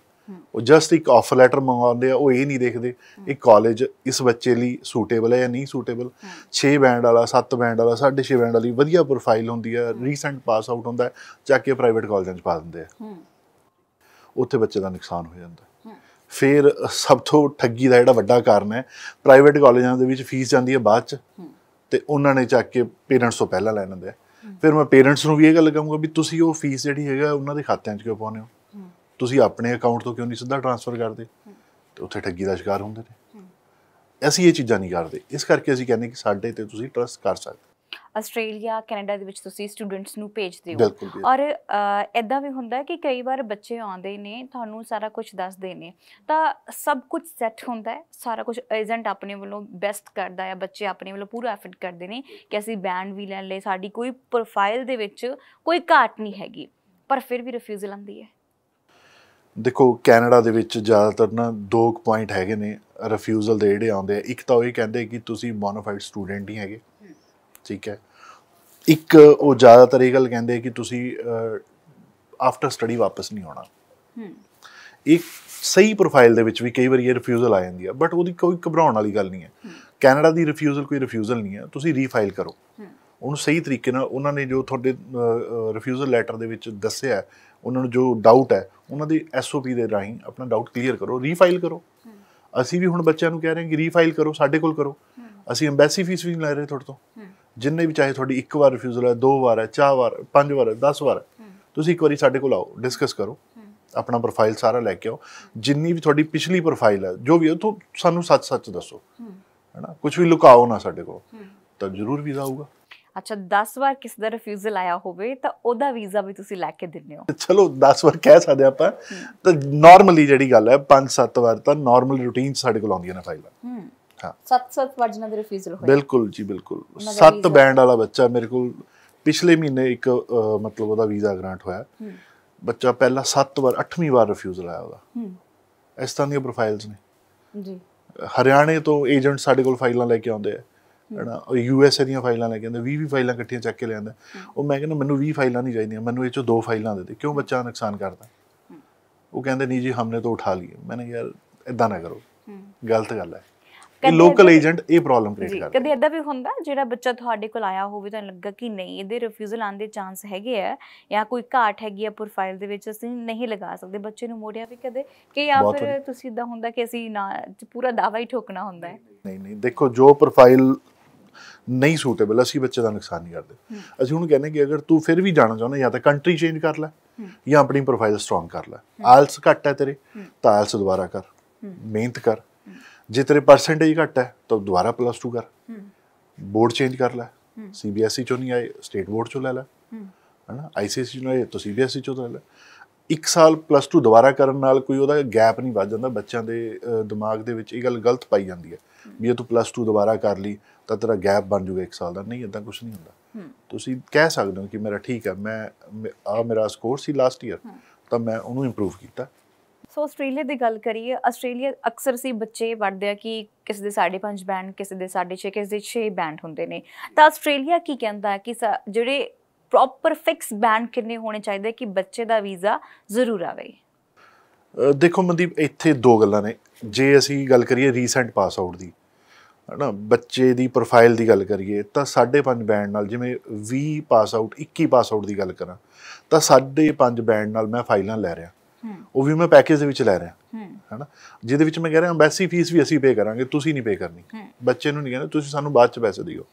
ਉਹ ਜਸਟ ਇੱਕ ਆਫਰ ਲੈਟਰ ਮੰਗਾਉਂਦੇ ਆ ਉਹ ਇਹ ਨਹੀਂ ਦੇਖਦੇ ਇਹ ਕਾਲਜ ਇਸ ਬੱਚੇ ਲਈ ਸੂਟੇਬਲ ਹੈ ਜਾਂ ਨਹੀਂ ਸੂਟੇਬਲ 6 ਬੈਂਡ ਵਾਲਾ 7 ਬੈਂਡ ਵਾਲਾ 6.5 ਬੈਂਡ ਵਾਲੀ ਵਧੀਆ ਪ੍ਰੋਫਾਈਲ ਹੁੰਦੀ ਆ ਰੀਸੈਂਟ ਪਾਸ ਆਊਟ ਹੁੰਦਾ ਜਾ ਕੇ ਪ੍ਰਾਈਵੇਟ ਕਾਲਜਾਂ 'ਚ ਪਾ ਦਿੰਦੇ ਆ ਉੱਥੇ ਬੱਚੇ ਦਾ ਨੁਕਸਾਨ ਹੋ ਜਾਂਦਾ ਫਿਰ ਸਭ ਤੋਂ ਠੱਗੀ ਦਾ ਜਿਹੜਾ ਵੱਡਾ ਕਾਰਨ ਹੈ ਪ੍ਰਾਈਵੇਟ ਕਾਲਜਾਂ ਦੇ ਵਿੱਚ ਫੀਸ ਜਾਂਦੀ ਹੈ ਬਾਅਦ 'ਚ ਤੇ ਉਹਨਾਂ ਨੇ ਚੱਕ ਕੇ ਪੇਰੈਂਟਸ ਤੋਂ ਪਹਿਲਾਂ ਲੈ ਲੈਂਦੇ ਆ ਫਿਰ ਮੈਂ ਪੇਰੈਂਟਸ ਨੂੰ ਵੀ ਇਹ ਗੱਲ ਕਹੂੰਗਾ ਵੀ ਤੁਸੀਂ ਉਹ ਫੀਸ ਜਿਹੜੀ ਹੈਗਾ ਉਹਨਾਂ ਦੇ ਖਾਤਿਆਂ 'ਚ ਕਿਉਂ ਪਾਉਂਦੇ ਹੋ ਤੁਸੀਂ ਆਪਣੇ ਅਕਾਊਂਟ ਤੋਂ ਕਿਉਂ ਨਹੀਂ ਸਿੱਧਾ ਟ੍ਰਾਂਸਫਰ ਕਰਦੇ ਤੇ ਉੱਥੇ ਠੱਗੀ ਦਾ ਸ਼ਿਕਾਰ ਹੁੰਦੇ ਨੇ ਅਸੀਂ ਇਹ ਚੀਜ਼ਾਂ ਨਹੀਂ ਕਰਦੇ ਇਸ ਕਰਕੇ ਅਸੀਂ ਕਹਿੰਦੇ ਕਿ ਸਾਡੇ ਤੇ ਤੁਸੀਂ ਟਰਸਟ ਕਰ ਸਕਦੇ ਆਸਟ੍ਰੇਲੀਆ ਕੈਨੇਡਾ ਦੇ ਵਿੱਚ ਤੁਸੀਂ ਸਟੂਡੈਂਟਸ ਨੂੰ ਭੇਜਦੇ ਹੋ ਔਰ ਐਦਾਂ ਵੀ ਹੁੰਦਾ ਹੈ ਕਿ ਕਈ ਵਾਰ ਬੱਚੇ ਆਉਂਦੇ ਨੇ ਤੁਹਾਨੂੰ ਸਾਰਾ ਕੁਝ ਦੱਸਦੇ ਨੇ ਤਾਂ ਸਭ ਕੁਝ ਸੈੱਟ ਹੁੰਦਾ ਹੈ ਸਾਰਾ ਕੁਝ ਏਜੰਟ ਆਪਣੇ ਵੱਲੋਂ ਬੈਸਟ ਕਰਦਾ ਹੈ ਬੱਚੇ ਆਪਣੇ ਵੱਲੋਂ ਪੂਰਾ ਐਫਰਟ ਕਰਦੇ ਨੇ ਕਿ ਅਸੀਂ ਬੈਂਡ ਵੀ ਲੈ ਲਏ ਸਾਡੀ ਕੋਈ ਪ੍ਰੋਫਾਈਲ ਦੇ ਵਿੱਚ ਕੋਈ ਘਾਟ ਨਹੀਂ ਹੈਗੀ ਪਰ ਫਿਰ ਵੀ ਰਿਫਿਊਜ਼ਲ ਆਉਂਦੀ ਹੈ ਦੇਖੋ ਕੈਨੇਡਾ ਦੇ ਵਿੱਚ ਜ਼ਿਆਦਾਤਰ ਨਾ ਦੋ ਪੁਆਇੰਟ ਹੈਗੇ ਨੇ ਰਿਫਿਊਜ਼ਲ ਦੇ ਜਿਹੜੇ ਆਉਂਦੇ ਆ ਇੱਕ ਤਾਂ ਉਹ ਹੀ ਕਹਿੰਦੇ ਕਿ ਤੁਸੀਂ ਬੋਨਾਫਾਈਡ ਸਟੂਡੈਂਟ ਹੀ ਹੈਗੇ ਠੀਕ ਹੈ ਇੱਕ ਉਹ ਜ਼ਿਆਦਾਤਰ ਇਹ ਗੱਲ ਕਹਿੰਦੇ ਕਿ ਤੁਸੀਂ ਆਫਟਰ ਸਟੱਡੀ ਵਾਪਸ ਨਹੀਂ ਆਉਣਾ ਇੱਕ ਸਹੀ ਪ੍ਰੋਫਾਈਲ ਦੇ ਵਿੱਚ ਵੀ ਕਈ ਵਾਰੀ ਇਹ ਰਿਫਿਊਜ਼ਲ ਆ ਜਾਂਦੀ ਆ ਬਟ ਉਹਦੀ ਕੋਈ ਘਬਰਾਉਣ ਵਾਲੀ ਗੱਲ ਨਹੀਂ ਹੈ ਕੈਨੇਡਾ ਦੀ ਰਿਫਿਊਜ਼ਲ ਕੋਈ ਰਿਫਿਊਜ਼ਲ ਨਹੀਂ ਹੈ ਤੁਸੀਂ ਰੀਫਾਈਲ ਕਰੋ ਉਹਨੂੰ ਸਹੀ ਤਰੀਕੇ ਨਾਲ ਉਹਨਾਂ ਨੇ ਜੋ ਤੁਹਾਡੇ ਰਿਫਿਊਜ਼ਲ ਲੈਟਰ ਦੇ ਵਿੱਚ ਦੱਸਿਆ ਉਹਨਾਂ ਨੂੰ ਜੋ ਡਾਊਟ ਹੈ ਉਹਨਾਂ ਦੀ ਐਸਓਪੀ ਦੇ ਰਾਹੀਂ ਆਪਣਾ ਡਾਊਟ ਕਲੀਅਰ ਕਰੋ ਰੀਫਾਈਲ ਕਰੋ ਅਸੀਂ ਵੀ ਹੁਣ ਬੱਚਿਆਂ ਨੂੰ ਕਹਿ ਰਹੇ ਹਾਂ ਕਿ ਰੀਫਾਈਲ ਕਰੋ ਸਾਡੇ ਕੋਲ ਕਰੋ ਅਸੀਂ ਐਮਬੈਸੀ ਫੀਸ ਵੀ ਲੈ ਰਹੇ ਤੁਹਾਡੇ ਤੋਂ ਜਿੰਨੇ ਵੀ ਚਾਹੇ ਤੁਹਾਡੀ ਇੱਕ ਵਾਰ ਰਿਫਿਊਜ਼ਲ ਹੈ ਦੋ ਵਾਰ ਹੈ ਚਾਰ ਵਾਰ ਪੰਜ ਵਾਰ ਹੈ 10 ਵਾਰ ਤੁਸੀਂ ਇੱਕ ਵਾਰੀ ਸਾਡੇ ਕੋਲ ਆਓ ਡਿਸਕਸ ਕਰੋ ਆਪਣਾ ਪ੍ਰੋਫਾਈਲ ਸਾਰਾ ਲੈ ਕੇ ਆਓ ਜਿੰਨੀ ਵੀ ਤੁਹਾਡੀ ਪਿਛਲੀ ਪ੍ਰੋਫਾਈਲ ਹੈ ਜੋ ਵੀ ਉਹ ਸਾਨੂੰ ਸੱਚ-ਸੱਚ ਦੱਸੋ ਹੈਨਾ ਕੁਝ ਵੀ ਲੁਕਾਓ ਨਾ ਸਾਡੇ ਕੋਲ ਤਾਂ ਜ਼ਰੂਰ ਵੀਜ਼ਾ ਆਊਗਾ ਅੱਛਾ 10 ਵਾਰ ਕਿਸੇ ਦਾ ਰਿਫਿਊਜ਼ਲ ਆਇਆ ਹੋਵੇ ਤਾਂ ਉਹਦਾ ਵੀਜ਼ਾ ਵੀ ਤੁਸੀਂ ਲੈ ਕੇ ਦਿੰਦੇ ਹੋ ਚਲੋ 10 ਵਾਰ ਕਹਿ ਸਕਦੇ ਆਪਾਂ ਤਾਂ ਨਾਰਮਲੀ ਜਿਹੜੀ ਗੱਲ ਹੈ 5-7 ਵਾਰ ਤਾਂ ਨਾਰਮਲ ਰੂਟੀਨ ਸਾਡੇ ਕੋਲ ਆਉਂਦੀਆਂ ਨੇ ਫਾਈਲਾਂ ਹਾਂ 7-7 ਵਾਰ ਜਿਨ੍ਹਾਂ ਦੇ ਰਿਫਿਊਜ਼ਲ ਹੋਏ ਬਿਲਕੁਲ ਜੀ ਬਿਲਕੁਲ 7 ਬੈਂਡ ਵਾਲਾ ਬੱਚਾ ਮੇਰੇ ਕੋਲ ਪਿਛਲੇ ਮਹੀਨੇ ਇੱਕ ਮਤਲਬ ਉਹਦਾ ਵੀਜ਼ਾ ਗ੍ਰਾਂਟ ਹੋਇਆ ਬੱਚਾ ਪਹਿਲਾਂ 7 ਵਾਰ 8ਵੀਂ ਵਾਰ ਰਿਫਿਊਜ਼ਲ ਆਇਆ ਉਹਦਾ ਇਸ ਤਰ੍ਹਾਂ ਦੀਆਂ ਪ੍ਰੋਫਾਈਲਸ ਨੇ ਜੀ ਹਰਿਆਣੇ ਤੋਂ ਏਜੰਟ ਸਾਡੇ ਕੋਲ ਫਾਈਲਾਂ ਲੈ ਕੇ ਆਉਂਦੇ ਆ ਹਨਾ ਉਹ ਯੂਐਸ ਦੀਆਂ ਫਾਈਲਾਂ ਲੈ ਕੇ ਆਉਂਦਾ 20 20 ਫਾਈਲਾਂ ਇਕੱਠੀਆਂ ਚੱਕ ਕੇ ਲਿਆਂਦਾ ਉਹ ਮੈਂ ਕਹਿੰਦਾ ਮੈਨੂੰ 20 ਫਾਈਲਾਂ ਨਹੀਂ ਚਾਹੀਦੀਆਂ ਮੈਨੂੰ ਇਹ ਚੋਂ ਦੋ ਫਾਈਲਾਂ ਦੇ ਦੇ ਕਿਉਂ ਬੱਚਾ ਨੁਕਸਾਨ ਕਰਦਾ ਉਹ ਕਹਿੰਦੇ ਨਹੀਂ ਜੀ ਹਮਨੇ ਤਾਂ ਉਠਾ ਲਈ ਮੈਂ ਯਾਰ ਇਦਾਂ ਨਾ ਕਰੋ ਗਲਤ ਗੱਲ ਹੈ ਕਿ ਲੋਕਲ ਏਜੰਟ ਇਹ ਪ੍ਰੋਬਲਮ ਕ੍ਰੀਏਟ ਕਰਦਾ ਕਦੇ ਇਦਾਂ ਵੀ ਹੁੰਦਾ ਜਿਹੜਾ ਬੱਚਾ ਤੁਹਾਡੇ ਕੋਲ ਆਇਆ ਹੋਵੇ ਤਾਂ ਲੱਗਾ ਕਿ ਨਹੀਂ ਇਹਦੇ ਰਿਫਿਊਜ਼ਲ ਆਉਣ ਦੇ ਚਾਂਸ ਹੈਗੇ ਆ ਜਾਂ ਕੋਈ ਘਾਟ ਹੈਗੀ ਆ ਪ੍ਰੋਫਾਈਲ ਦੇ ਵਿੱਚ ਅਸੀਂ ਨਹੀਂ ਲਗਾ ਸਕਦੇ ਬੱਚੇ ਨੂੰ ਮੋੜਿਆ ਵੀ ਕਦੇ ਕਿ ਆ ਫਿਰ ਤੁਸੀਂ ਇਦਾਂ ਹੁੰਦਾ ਕਿ ਅਸੀਂ ਨਾ ਪੂਰਾ ਦਾਵਾ ਹੀ ਠੋਕਣਾ ਹੁੰਦਾ ਹੈ ਨਹੀਂ ਨਹੀਂ ਦੇਖੋ ਜੋ ਪ੍ਰੋਫਾਈਲ ਨਹੀਂ ਸੂਟੇਬਲ ਅਸੀਂ ਬੱਚੇ ਦਾ ਨੁਕਸਾਨ ਨਹੀਂ ਕਰਦੇ ਅਸੀਂ ਉਹਨੂੰ ਕਹਿੰਦੇ ਕਿ ਅਗਰ ਤੂੰ ਫਿਰ ਵੀ ਜਾਣਾ ਚਾਹੁੰਦਾ ਜਾਂ ਤਾਂ ਕੰਟਰੀ ਚੇਂਜ ਕਰ ਲੈ ਜਾਂ ਆਪਣੀ ਪ੍ਰੋਫਾਈਲ ਸਟਰੋਂਗ ਕਰ ਲੈ ਆਲਸ ਘੱਟ ਹੈ ਤੇਰੇ ਤਾਂ ਆਲਸ ਦੁਬਾਰਾ ਕਰ ਮਿਹਨਤ ਕਰ ਜੇ ਤੇਰੇ ਪਰਸੈਂਟੇਜ ਘੱਟ ਹੈ ਤਾਂ ਦੁਬਾਰਾ ਪਲੱਸ 2 ਕਰ ਬੋਰਡ ਚੇਂਜ ਕਰ ਲੈ ਸੀਬੀਐਸਈ ਚੋਂ ਨਹੀਂ ਆਏ ਸਟੇਟ ਬੋਰਡ ਚੋਂ ਲੈ ਲੈ ਹਣਾ ਆਈਸੀਐਸਈ ਚੋਂ ਆਏ ਤਾਂ ਸੀਬੀਐਸਈ ਚੋਂ ਲੈ ਲੈ ਇੱਕ ਸਾਲ ਪਲੱਸ 2 ਦੁਬਾਰਾ ਕਰਨ ਨਾਲ ਕੋਈ ਉਹਦਾ ਗੈਪ ਨਹੀਂ ਵੱਜ ਜਾਂਦਾ ਬੱਚਿਆਂ ਦੇ ਦਿਮਾਗ ਦੇ ਵਿੱਚ ਇਹ ਗੱਲ ਗਲਤ ਪਾਈ ਜਾਂਦੀ ਹੈ ਵੀ ਇਹ ਤੂੰ ਪਲੱਸ 2 ਦੁਬਾਰਾ ਕਰ ਲਈ ਤਾਂ ਤੇਰਾ ਗੈਪ ਬਣ ਜੂਗਾ 1 ਸਾਲ ਦਾ ਨਹੀਂ ਇਦਾਂ ਕੁਝ ਨਹੀਂ ਹੁੰਦਾ ਤੁਸੀਂ ਕਹਿ ਸਕਦੇ ਹੋ ਕਿ ਮੇਰਾ ਠੀਕ ਹੈ ਮੈਂ ਆ ਮੇਰਾ ਸਕੋਰ ਸੀ ਲਾਸਟ ਈਅਰ ਤਾਂ ਮੈਂ ਉਹਨੂੰ ਇੰਪਰੂਵ ਕੀਤਾ ਸੋ ਆਸਟ੍ਰੇਲੀਆ ਦੀ ਗੱਲ ਕਰੀਏ ਆਸਟ੍ਰੇਲੀਆ ਅਕਸਰ ਸੀ ਬੱਚੇ ਵੜਦੇ ਆ ਕਿ ਕਿਸੇ ਦੇ 5.5 ਬੈਂਡ ਕਿਸੇ ਦੇ 6.5 ਕਿਸੇ ਦੇ 6 ਬੈਂਡ ਹੁੰਦੇ ਨੇ ਤਾਂ ਆਸਟ੍ਰੇਲੀਆ ਕੀ ਕਹਿੰਦਾ ਹੈ ਕਿ ਜਿਹੜੇ ਪ੍ਰੋਪਰ ਫਿਕਸ ਬੈਂਡ ਕਿੰਨੇ ਹੋਣੇ ਚਾਹੀਦੇ ਕਿ ਬੱਚੇ ਦਾ ਵੀਜ਼ਾ ਜ਼ਰੂਰ ਆਵੇ ਦੇਖੋ ਮਨਦੀਪ ਇੱਥੇ ਦੋ ਗੱਲਾਂ ਨੇ ਜੇ ਅਸੀਂ ਗੱਲ ਕਰੀਏ ਰੀਸੈਂਟ ਪਾਸ ਆਊਟ ਦੀ ਹਨਾ ਬੱਚੇ ਦੀ ਪ੍ਰੋਫਾਈਲ ਦੀ ਗੱਲ ਕਰੀਏ ਤਾਂ 5.5 ਬੈਂਡ ਨਾਲ ਜਿਵੇਂ 20 pass out 21 pass out the ਗੱਲ ਕਰਾਂ ਤਾਂ 5.5 ਬੈਂਡ ਨਾਲ ਮੈਂ ਫਾਈਲਾਂ ਲੈ ਰਿਹਾ ਉਹ ਵੀ ਮੈਂ ਪੈਕੇਜ ਦੇ ਵਿੱਚ ਲੈ ਰਿਹਾ ਹਨਾ ਜਿਹਦੇ ਵਿੱਚ ਮੈਂ ਕਹਿ ਰਿਹਾ ਐਮਬੈਸੀ ਫੀਸ ਵੀ ਅਸੀਂ ਪੇ ਕਰਾਂਗੇ ਤੁਸੀਂ ਨਹੀਂ ਪੇ ਕਰਨੀ ਬੱਚੇ ਨੂੰ ਨਹੀਂ ਕਹਿੰਦੇ ਤੁਸੀਂ ਸਾਨੂੰ ਬਾਅਦ ਚ ਪੈਸੇ ਦਿਓ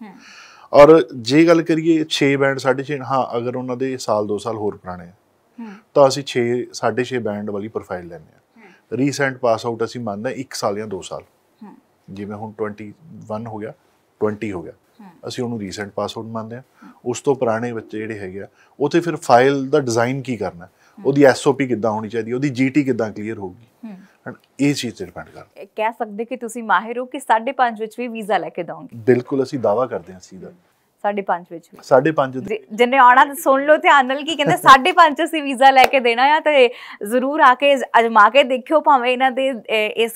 ਔਰ ਜੇ ਗੱਲ ਕਰੀਏ 6 ਬੈਂਡ 6.5 ਹਾਂ ਅਗਰ ਉਹਨਾਂ ਦੇ ਸਾਲ 2 ਸਾਲ ਹੋਰ ਪੁਰਾਣੇ ਆ ਤਾਂ ਅਸੀਂ 6 6.5 ਬੈਂਡ ਵਾਲੀ ਪ੍ਰੋਫਾਈਲ ਲੈਂਦੇ ਆ ਰੀਸੈਂਟ ਪਾਸ ਆਊਟ ਅਸੀਂ ਮੰਨਦੇ 1 ਸਾਲ ਜਾਂ 2 ਸਾਲ ਜਿਵੇਂ ਹੁਣ 21 ਹੋ ਗਿਆ 20 ਹੋ ਗਿਆ ਅਸੀਂ ਉਹਨੂੰ ਰੀਸੈਂਟ ਪਾਸਵਰਡ ਮੰਨਦੇ ਆ ਉਸ ਤੋਂ ਪੁਰਾਣੇ ਬੱਚੇ ਜਿਹੜੇ ਹੈਗੇ ਆ ਉਥੇ ਫਿਰ ਫਾਈਲ ਦਾ ਡਿਜ਼ਾਈਨ ਕੀ ਕਰਨਾ ਉਹਦੀ ਐਸਓਪੀ ਕਿੱਦਾਂ ਹੋਣੀ ਚਾਹੀਦੀ ਉਹਦੀ ਜੀਟੀ ਕਿੱਦਾਂ ਕਲੀਅਰ ਹੋਊਗੀ ਇਹ ਚੀਜ਼ ਤੇ ਡਿਪੈਂਡ ਕਰਦਾ ਕਹਿ ਸਕਦੇ ਕਿ ਤੁਸੀਂ ਮਾਹਿਰ ਹੋ ਕਿ 5.5 ਵਿੱਚ ਵੀ ਵੀਜ਼ਾ ਲੈ ਕੇ ਦਵਾਂਗੇ ਬਿਲਕੁਲ ਅਸੀਂ ਦਾਵਾ ਕਰਦੇ ਹਾਂ ਦਾ 5 ਵਿੱਚ 5:30 ਜਿੰਨੇ ਆਉਣਾ ਸੁਣ ਲਓ ਧਿਆਨ ਨਾਲ ਕੀ ਕਹਿੰਦੇ 5:30 ਅਸੀਂ ਵੀਜ਼ਾ ਲੈ ਕੇ ਦੇਣਾ ਆ ਤੇ ਜ਼ਰੂਰ ਆ ਕੇ ਅਜਮਾ ਕੇ ਦੇਖਿਓ ਭਾਵੇਂ ਇਹਨਾਂ ਦੇ ਇਸ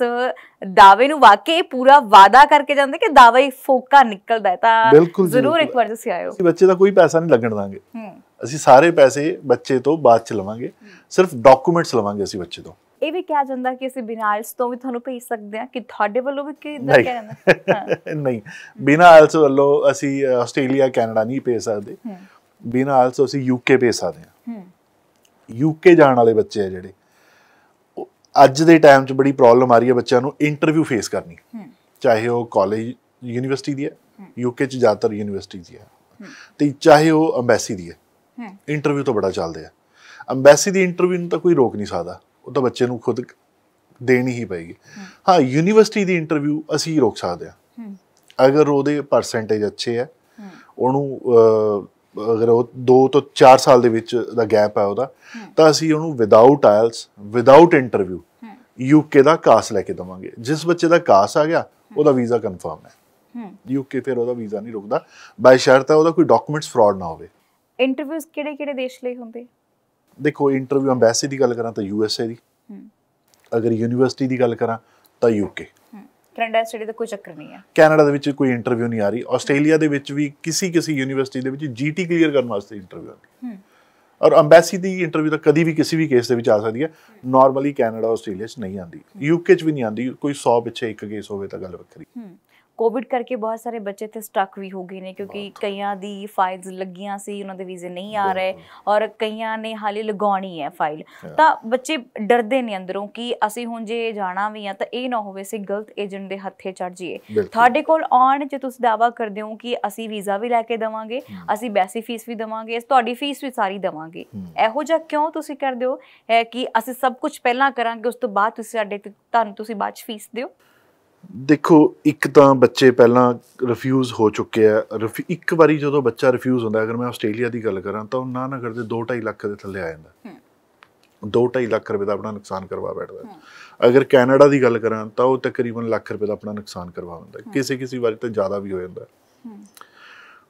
ਦਾਅਵੇ ਨੂੰ ਵਾਕਈ ਪੂਰਾ ਵਾਦਾ ਕਰਕੇ ਜਾਂਦੇ ਕਿ ਦਾਵਾ ਹੀ ਫੋਕਾ ਨਿਕਲਦਾ ਹੈ ਤਾਂ ਜ਼ਰੂਰ ਇੱਕ ਵਾਰ ਤੁਸੀਂ ਆਇਓ ਅਸੀਂ ਬੱਚੇ ਦਾ ਕੋਈ ਪੈਸਾ ਨਹੀਂ ਲੱਗਣ ਦਾਂਗੇ ਅਸੀਂ ਸਾਰੇ ਪੈਸੇ ਬੱਚੇ ਤੋਂ ਬਾਅਦ ਚ ਲਵਾਂਗੇ ਸਿਰਫ ਡਾਕੂਮੈਂਟਸ ਲਵਾਂਗੇ ਅਸੀਂ ਬੱਚੇ ਤੋਂ ਇਹ ਵੀ ਕਿਹਾ ਜਾਂਦਾ ਕਿ ਅਸੀਂ ਬਿਨਾਂ ਆਇਲਸ ਤੋਂ ਵੀ ਤੁਹਾਨੂੰ ਭੇਜ ਸਕਦੇ ਹਾਂ ਕਿ ਤੁਹਾਡੇ ਵੱਲੋਂ ਵੀ ਕਿਦਾਂ ਕਹਿੰਦਾ ਨਹੀਂ ਬਿਨਾਂ ਆਇਲਸ ਵੱਲੋਂ ਅਸੀਂ ਆਸਟ੍ਰੇਲੀਆ ਕੈਨੇਡਾ ਨਹੀਂ ਭੇਜ ਸਕਦੇ ਬਿਨਾਂ ਆਇਲਸ ਅਸੀਂ ਯੂਕੇ ਭੇਜ ਸਕਦੇ ਹਾਂ ਯੂਕੇ ਜਾਣ ਵਾਲੇ ਬੱਚੇ ਆ ਜਿਹੜੇ ਅੱਜ ਦੇ ਟਾਈਮ 'ਚ ਬੜੀ ਪ੍ਰੋਬਲਮ ਆ ਰਹੀ ਹੈ ਬੱਚਿਆਂ ਨੂੰ ਇੰਟਰਵਿਊ ਫੇਸ ਕਰਨੀ ਚਾਹੇ ਉਹ ਕਾਲਜ ਯੂਨੀਵਰਸਿਟੀ ਦੀ ਹੈ ਯੂਕੇ 'ਚ ਜ਼ਿਆਦਾਤਰ ਯੂਨੀਵਰਸਿਟੀ ਦੀ ਹੈ ਤੇ ਚਾਹੇ ਉਹ ਐਮਬੈਸੀ ਦੀ ਹੈ ਇੰਟਰਵਿਊ ਤੋਂ ਬੜਾ ਚੱਲਦੇ ਆ ਐਮਬੈਸੀ ਦੀ ਇੰਟਰਵਿਊ ਨੂੰ ਤਾਂ ਕੋਈ ਰੋਕ ਨਹੀਂ ਸਕਦਾ ਉਹ ਤਾਂ ਬੱਚੇ ਨੂੰ ਖੁਦ ਦੇਣੀ ਹੀ ਪਏਗੀ ਹਾਂ ਯੂਨੀਵਰਸਿਟੀ ਦੀ ਇੰਟਰਵਿਊ ਅਸੀਂ ਰੋਕ ਸਕਦੇ ਹਾਂ ਅਗਰ ਉਹਦੇ ਪਰਸੈਂਟੇਜ ਅੱਛੇ ਆ ਉਹਨੂੰ ਅਗਰ ਉਹ 2 ਤੋਂ 4 ਸਾਲ ਦੇ ਵਿੱਚ ਦਾ ਗੈਪ ਹੈ ਉਹਦਾ ਤਾਂ ਅਸੀਂ ਉਹਨੂੰ without IELTS without interview UK ਦਾ ਕਾਸ ਲੈ ਕੇ ਦਵਾਂਗੇ ਜਿਸ ਬੱਚੇ ਦਾ ਕਾਸ ਆ ਗਿਆ ਉਹਦਾ ਵੀਜ਼ਾ ਕਨਫਰਮ ਹੈ ਯੂਕੇ ਫਿਰ ਉਹਦਾ ਵੀਜ਼ਾ ਨਹੀਂ ਰੁਕਦਾ ਬਾਈ ਸ਼ਰਤ ਹੈ ਉਹਦਾ ਕੋਈ ਡਾਕੂਮੈਂਟਸ ਫਰਾਡ ਨਾ ਹੋਵੇ ਇੰਟਰਵਿਊਜ਼ ਕਿਹੜੇ-ਕਿਹੜੇ ਦੇਸ਼ ਲਈ ਹੁੰਦੇ ਦੇਖੋ ਇੰਟਰਵਿਊ ਐਮਬੈਸੀ ਦੀ ਗੱਲ ਕਰਾਂ ਤਾਂ ਯੂ ਐਸ ਏ ਦੀ ਅਗਰ ਯੂਨੀਵਰਸਿਟੀ ਦੀ ਗੱਲ ਕਰਾਂ ਤਾਂ ਯੂਕੇ ਕੈਨੇਡਾ ਸਟੇਡੀ ਦਾ ਕੋਈ ਚੱਕਰ ਨਹੀਂ ਹੈ ਕੈਨੇਡਾ ਦੇ ਵਿੱਚ ਕੋਈ ਇੰਟਰਵਿਊ ਨਹੀਂ ਆ ਰਹੀ ਆਸਟ੍ਰੇਲੀਆ ਦੇ ਵਿੱਚ ਵੀ ਕਿਸੇ ਕਿਸੇ ਯੂਨੀਵਰਸਿਟੀ ਦੇ ਵਿੱਚ ਜੀਟੀ ਕਲੀਅਰ ਕਰਨ ਵਾਸਤੇ ਇੰਟਰਵਿਊ ਆਉਂਦੀ ਹੈ ਔਰ ਐਮਬੈਸੀ ਦੀ ਇੰਟਰਵਿਊ ਤਾਂ ਕਦੀ ਵੀ ਕਿਸੇ ਵੀ ਕੇਸ ਦੇ ਵਿੱਚ ਆ ਸਕਦੀ ਹੈ ਨਾਰਮਲੀ ਕੈਨੇਡਾ ਆਸਟ੍ਰੇਲੀਆ 'ਚ ਨਹੀਂ ਆਉਂਦੀ ਯੂਕੇ 'ਚ ਵੀ ਨਹੀਂ ਆਉਂਦੀ ਕੋਈ 100 ਪਿੱਛੇ ਇੱਕ ਕੇਸ ਹੋਵੇ ਤਾਂ ਗੱਲ ਵੱਖਰੀ ਕੋਵਿਡ ਕਰਕੇ ਬਹੁਤ ਸਾਰੇ ਬੱਚੇ ਤੇ ਸਟਕ ਵੀ ਹੋ ਗਏ ਨੇ ਕਿਉਂਕਿ ਕਈਆਂ ਦੀ ਫਾਈਲਸ ਲੱਗੀਆਂ ਸੀ ਉਹਨਾਂ ਦੇ ਵੀਜ਼ੇ ਨਹੀਂ ਆ ਰਹੇ ਔਰ ਕਈਆਂ ਨੇ ਹਾਲੇ ਲਗਾਉਣੀ ਹੈ ਫਾਈਲ ਤਾਂ ਬੱਚੇ ਡਰਦੇ ਨੇ ਅੰਦਰੋਂ ਕਿ ਅਸੀਂ ਹੁਣ ਜੇ ਜਾਣਾ ਵੀ ਆ ਤਾਂ ਇਹ ਨਾ ਹੋਵੇ ਸੇ ਗਲਤ ਏਜੰਟ ਦੇ ਹੱਥੇ ਚੜ ਜਾਈਏ ਤੁਹਾਡੇ ਕੋਲ ਆਉਣ ਜੇ ਤੁਸੀਂ ਦਾਵਾ ਕਰਦੇ ਹੋ ਕਿ ਅਸੀਂ ਵੀਜ਼ਾ ਵੀ ਲੈ ਕੇ ਦਵਾਂਗੇ ਅਸੀਂ ਬੈਸੀ ਫੀਸ ਵੀ ਦਵਾਂਗੇ ਤੁਹਾਡੀ ਫੀਸ ਵੀ ਸਾਰੀ ਦਵਾਂਗੇ ਇਹੋ ਜਿਹਾ ਕਿਉਂ ਤੁਸੀਂ ਕਰਦੇ ਹੋ ਕਿ ਅਸੀਂ ਸਭ ਕੁਝ ਪਹਿਲਾਂ ਕਰਾਂਗੇ ਉਸ ਤੋਂ ਬਾਅਦ ਤੁਸੀਂ ਸਾਡੇ ਤੁਹਾਨੂੰ ਤੁਸੀਂ ਬਾਅਦ ਫੀਸ ਦਿਓ ਦੇਖੋ ਇੱਕ ਤਾਂ ਬੱਚੇ ਪਹਿਲਾਂ ਰਿਫਿਊਜ਼ ਹੋ ਚੁੱਕੇ ਆ ਇੱਕ ਵਾਰੀ ਜਦੋਂ ਬੱਚਾ ਰਿਫਿਊਜ਼ ਹੁੰਦਾ ਅਗਰ ਮੈਂ ਆਸਟ੍ਰੇਲੀਆ ਦੀ ਗੱਲ ਕਰਾਂ ਤਾਂ ਉਹ ਨਾ ਨਾ ਕਰਦੇ 2.5 ਲੱਖ ਦੇ ਥੱਲੇ ਆ ਜਾਂਦਾ ਹੂੰ 2.5 ਲੱਖ ਰੁਪਏ ਦਾ ਆਪਣਾ ਨੁਕਸਾਨ ਕਰਵਾ ਬੈਠਦਾ ਅਗਰ ਕੈਨੇਡਾ ਦੀ ਗੱਲ ਕਰਾਂ ਤਾਂ ਉਹ ਤਕਰੀਬਨ ਲੱਖ ਰੁਪਏ ਦਾ ਆਪਣਾ ਨੁਕਸਾਨ ਕਰਵਾ ਹੁੰਦਾ ਕਿਸੇ ਕਿਸੇ ਵਾਰੀ ਤਾਂ ਜ਼ਿਆਦਾ ਵੀ ਹੋ ਜਾਂਦਾ ਹੂੰ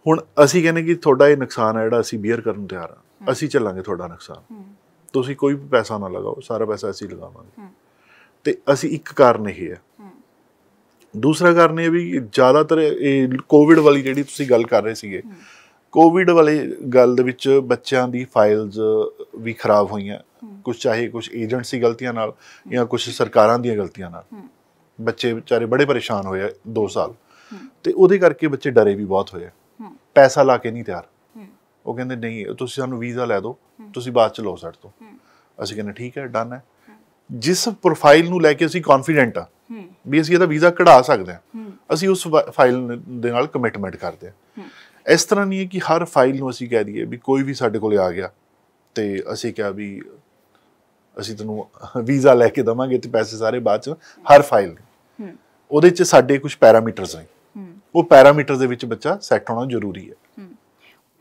ਹੁਣ ਅਸੀਂ ਕਹਿੰਦੇ ਕਿ ਤੁਹਾਡਾ ਇਹ ਨੁਕਸਾਨ ਹੈ ਜਿਹੜਾ ਅਸੀਂ ਬੀਅਰ ਕਰਨ ਤਿਆਰ ਆ ਅਸੀਂ ਚੱਲਾਂਗੇ ਤੁਹਾਡਾ ਨੁਕਸਾਨ ਤੁਸੀਂ ਕੋਈ ਵੀ ਪੈਸਾ ਨਾ ਲਗਾਓ ਸਾਰਾ ਪੈਸਾ ਅਸੀਂ ਲਗਾਵਾਂਗੇ ਤੇ ਅਸੀਂ ਇੱਕ ਕਾਰਨ ਇਹ ਹੈ ਦੂਸਰਾ ਕਾਰਨ ਇਹ ਵੀ ਜ਼ਿਆਦਾਤਰ ਇਹ ਕੋਵਿਡ ਵਾਲੀ ਜਿਹੜੀ ਤੁਸੀਂ ਗੱਲ ਕਰ ਰਹੇ ਸੀਗੇ ਕੋਵਿਡ ਵਾਲੇ ਗੱਲ ਦੇ ਵਿੱਚ ਬੱਚਿਆਂ ਦੀ ਫਾਈਲਸ ਵੀ ਖਰਾਬ ਹੋਈਆਂ ਕੁਝ ਚਾਹੇ ਕੁਝ ਏਜੰਸੀ ਗਲਤੀਆਂ ਨਾਲ ਜਾਂ ਕੁਝ ਸਰਕਾਰਾਂ ਦੀਆਂ ਗਲਤੀਆਂ ਨਾਲ ਬੱਚੇ ਵਿਚਾਰੇ ਬੜੇ ਪਰੇਸ਼ਾਨ ਹੋਏ 2 ਸਾਲ ਤੇ ਉਹਦੇ ਕਰਕੇ ਬੱਚੇ ਡਰੇ ਵੀ ਬਹੁਤ ਹੋਏ ਪੈਸਾ ਲਾ ਕੇ ਨਹੀਂ ਤਿਆਰ ਉਹ ਕਹਿੰਦੇ ਨਹੀਂ ਤੁਸੀਂ ਸਾਨੂੰ ਵੀਜ਼ਾ ਲੈ ਦਿਓ ਤੁਸੀਂ ਬਾਅਦ ਚ ਲਓ ਸਾਡੇ ਤੋਂ ਅਸੀਂ ਕਹਿੰਦੇ ਠੀਕ ਹੈ ਡਨ ਹੈ ਜਿਸ ਪ੍ਰੋਫਾਈਲ ਨੂੰ ਲੈ ਕੇ ਅਸੀਂ ਕੌਨਫੀਡੈਂਟ ਆ ਵੀ ਅਸੀਂ ਇਹਦਾ ਵੀਜ਼ਾ ਕਢਾ ਸਕਦੇ ਆ ਅਸੀਂ ਉਸ ਫਾਈਲ ਦੇ ਨਾਲ ਕਮਿਟਮੈਂਟ ਕਰਦੇ ਆ ਇਸ ਤਰ੍ਹਾਂ ਨਹੀਂ ਹੈ ਕਿ ਹਰ ਫਾਈਲ ਨੂੰ ਅਸੀਂ ਕਹਿ ਦਈਏ ਵੀ ਕੋਈ ਵੀ ਸਾਡੇ ਕੋਲੇ ਆ ਗਿਆ ਤੇ ਅਸੀਂ ਕਿਹਾ ਵੀ ਅਸੀਂ ਤੁਹਾਨੂੰ ਵੀਜ਼ਾ ਲੈ ਕੇ ਦਵਾਂਗੇ ਤੇ ਪੈਸੇ ਸਾਰੇ ਬਾਅਦ ਚ ਹਰ ਫਾਈਲ ਉਹਦੇ ਚ ਸਾਡੇ ਕੁਝ ਪੈਰਾਮੀਟਰਸ ਨੇ ਉਹ ਪੈਰਾਮੀਟਰ ਦੇ ਵਿੱਚ ਬੱਚਾ ਸੈੱਟ ਹੋਣਾ ਜ਼ਰੂਰੀ ਹੈ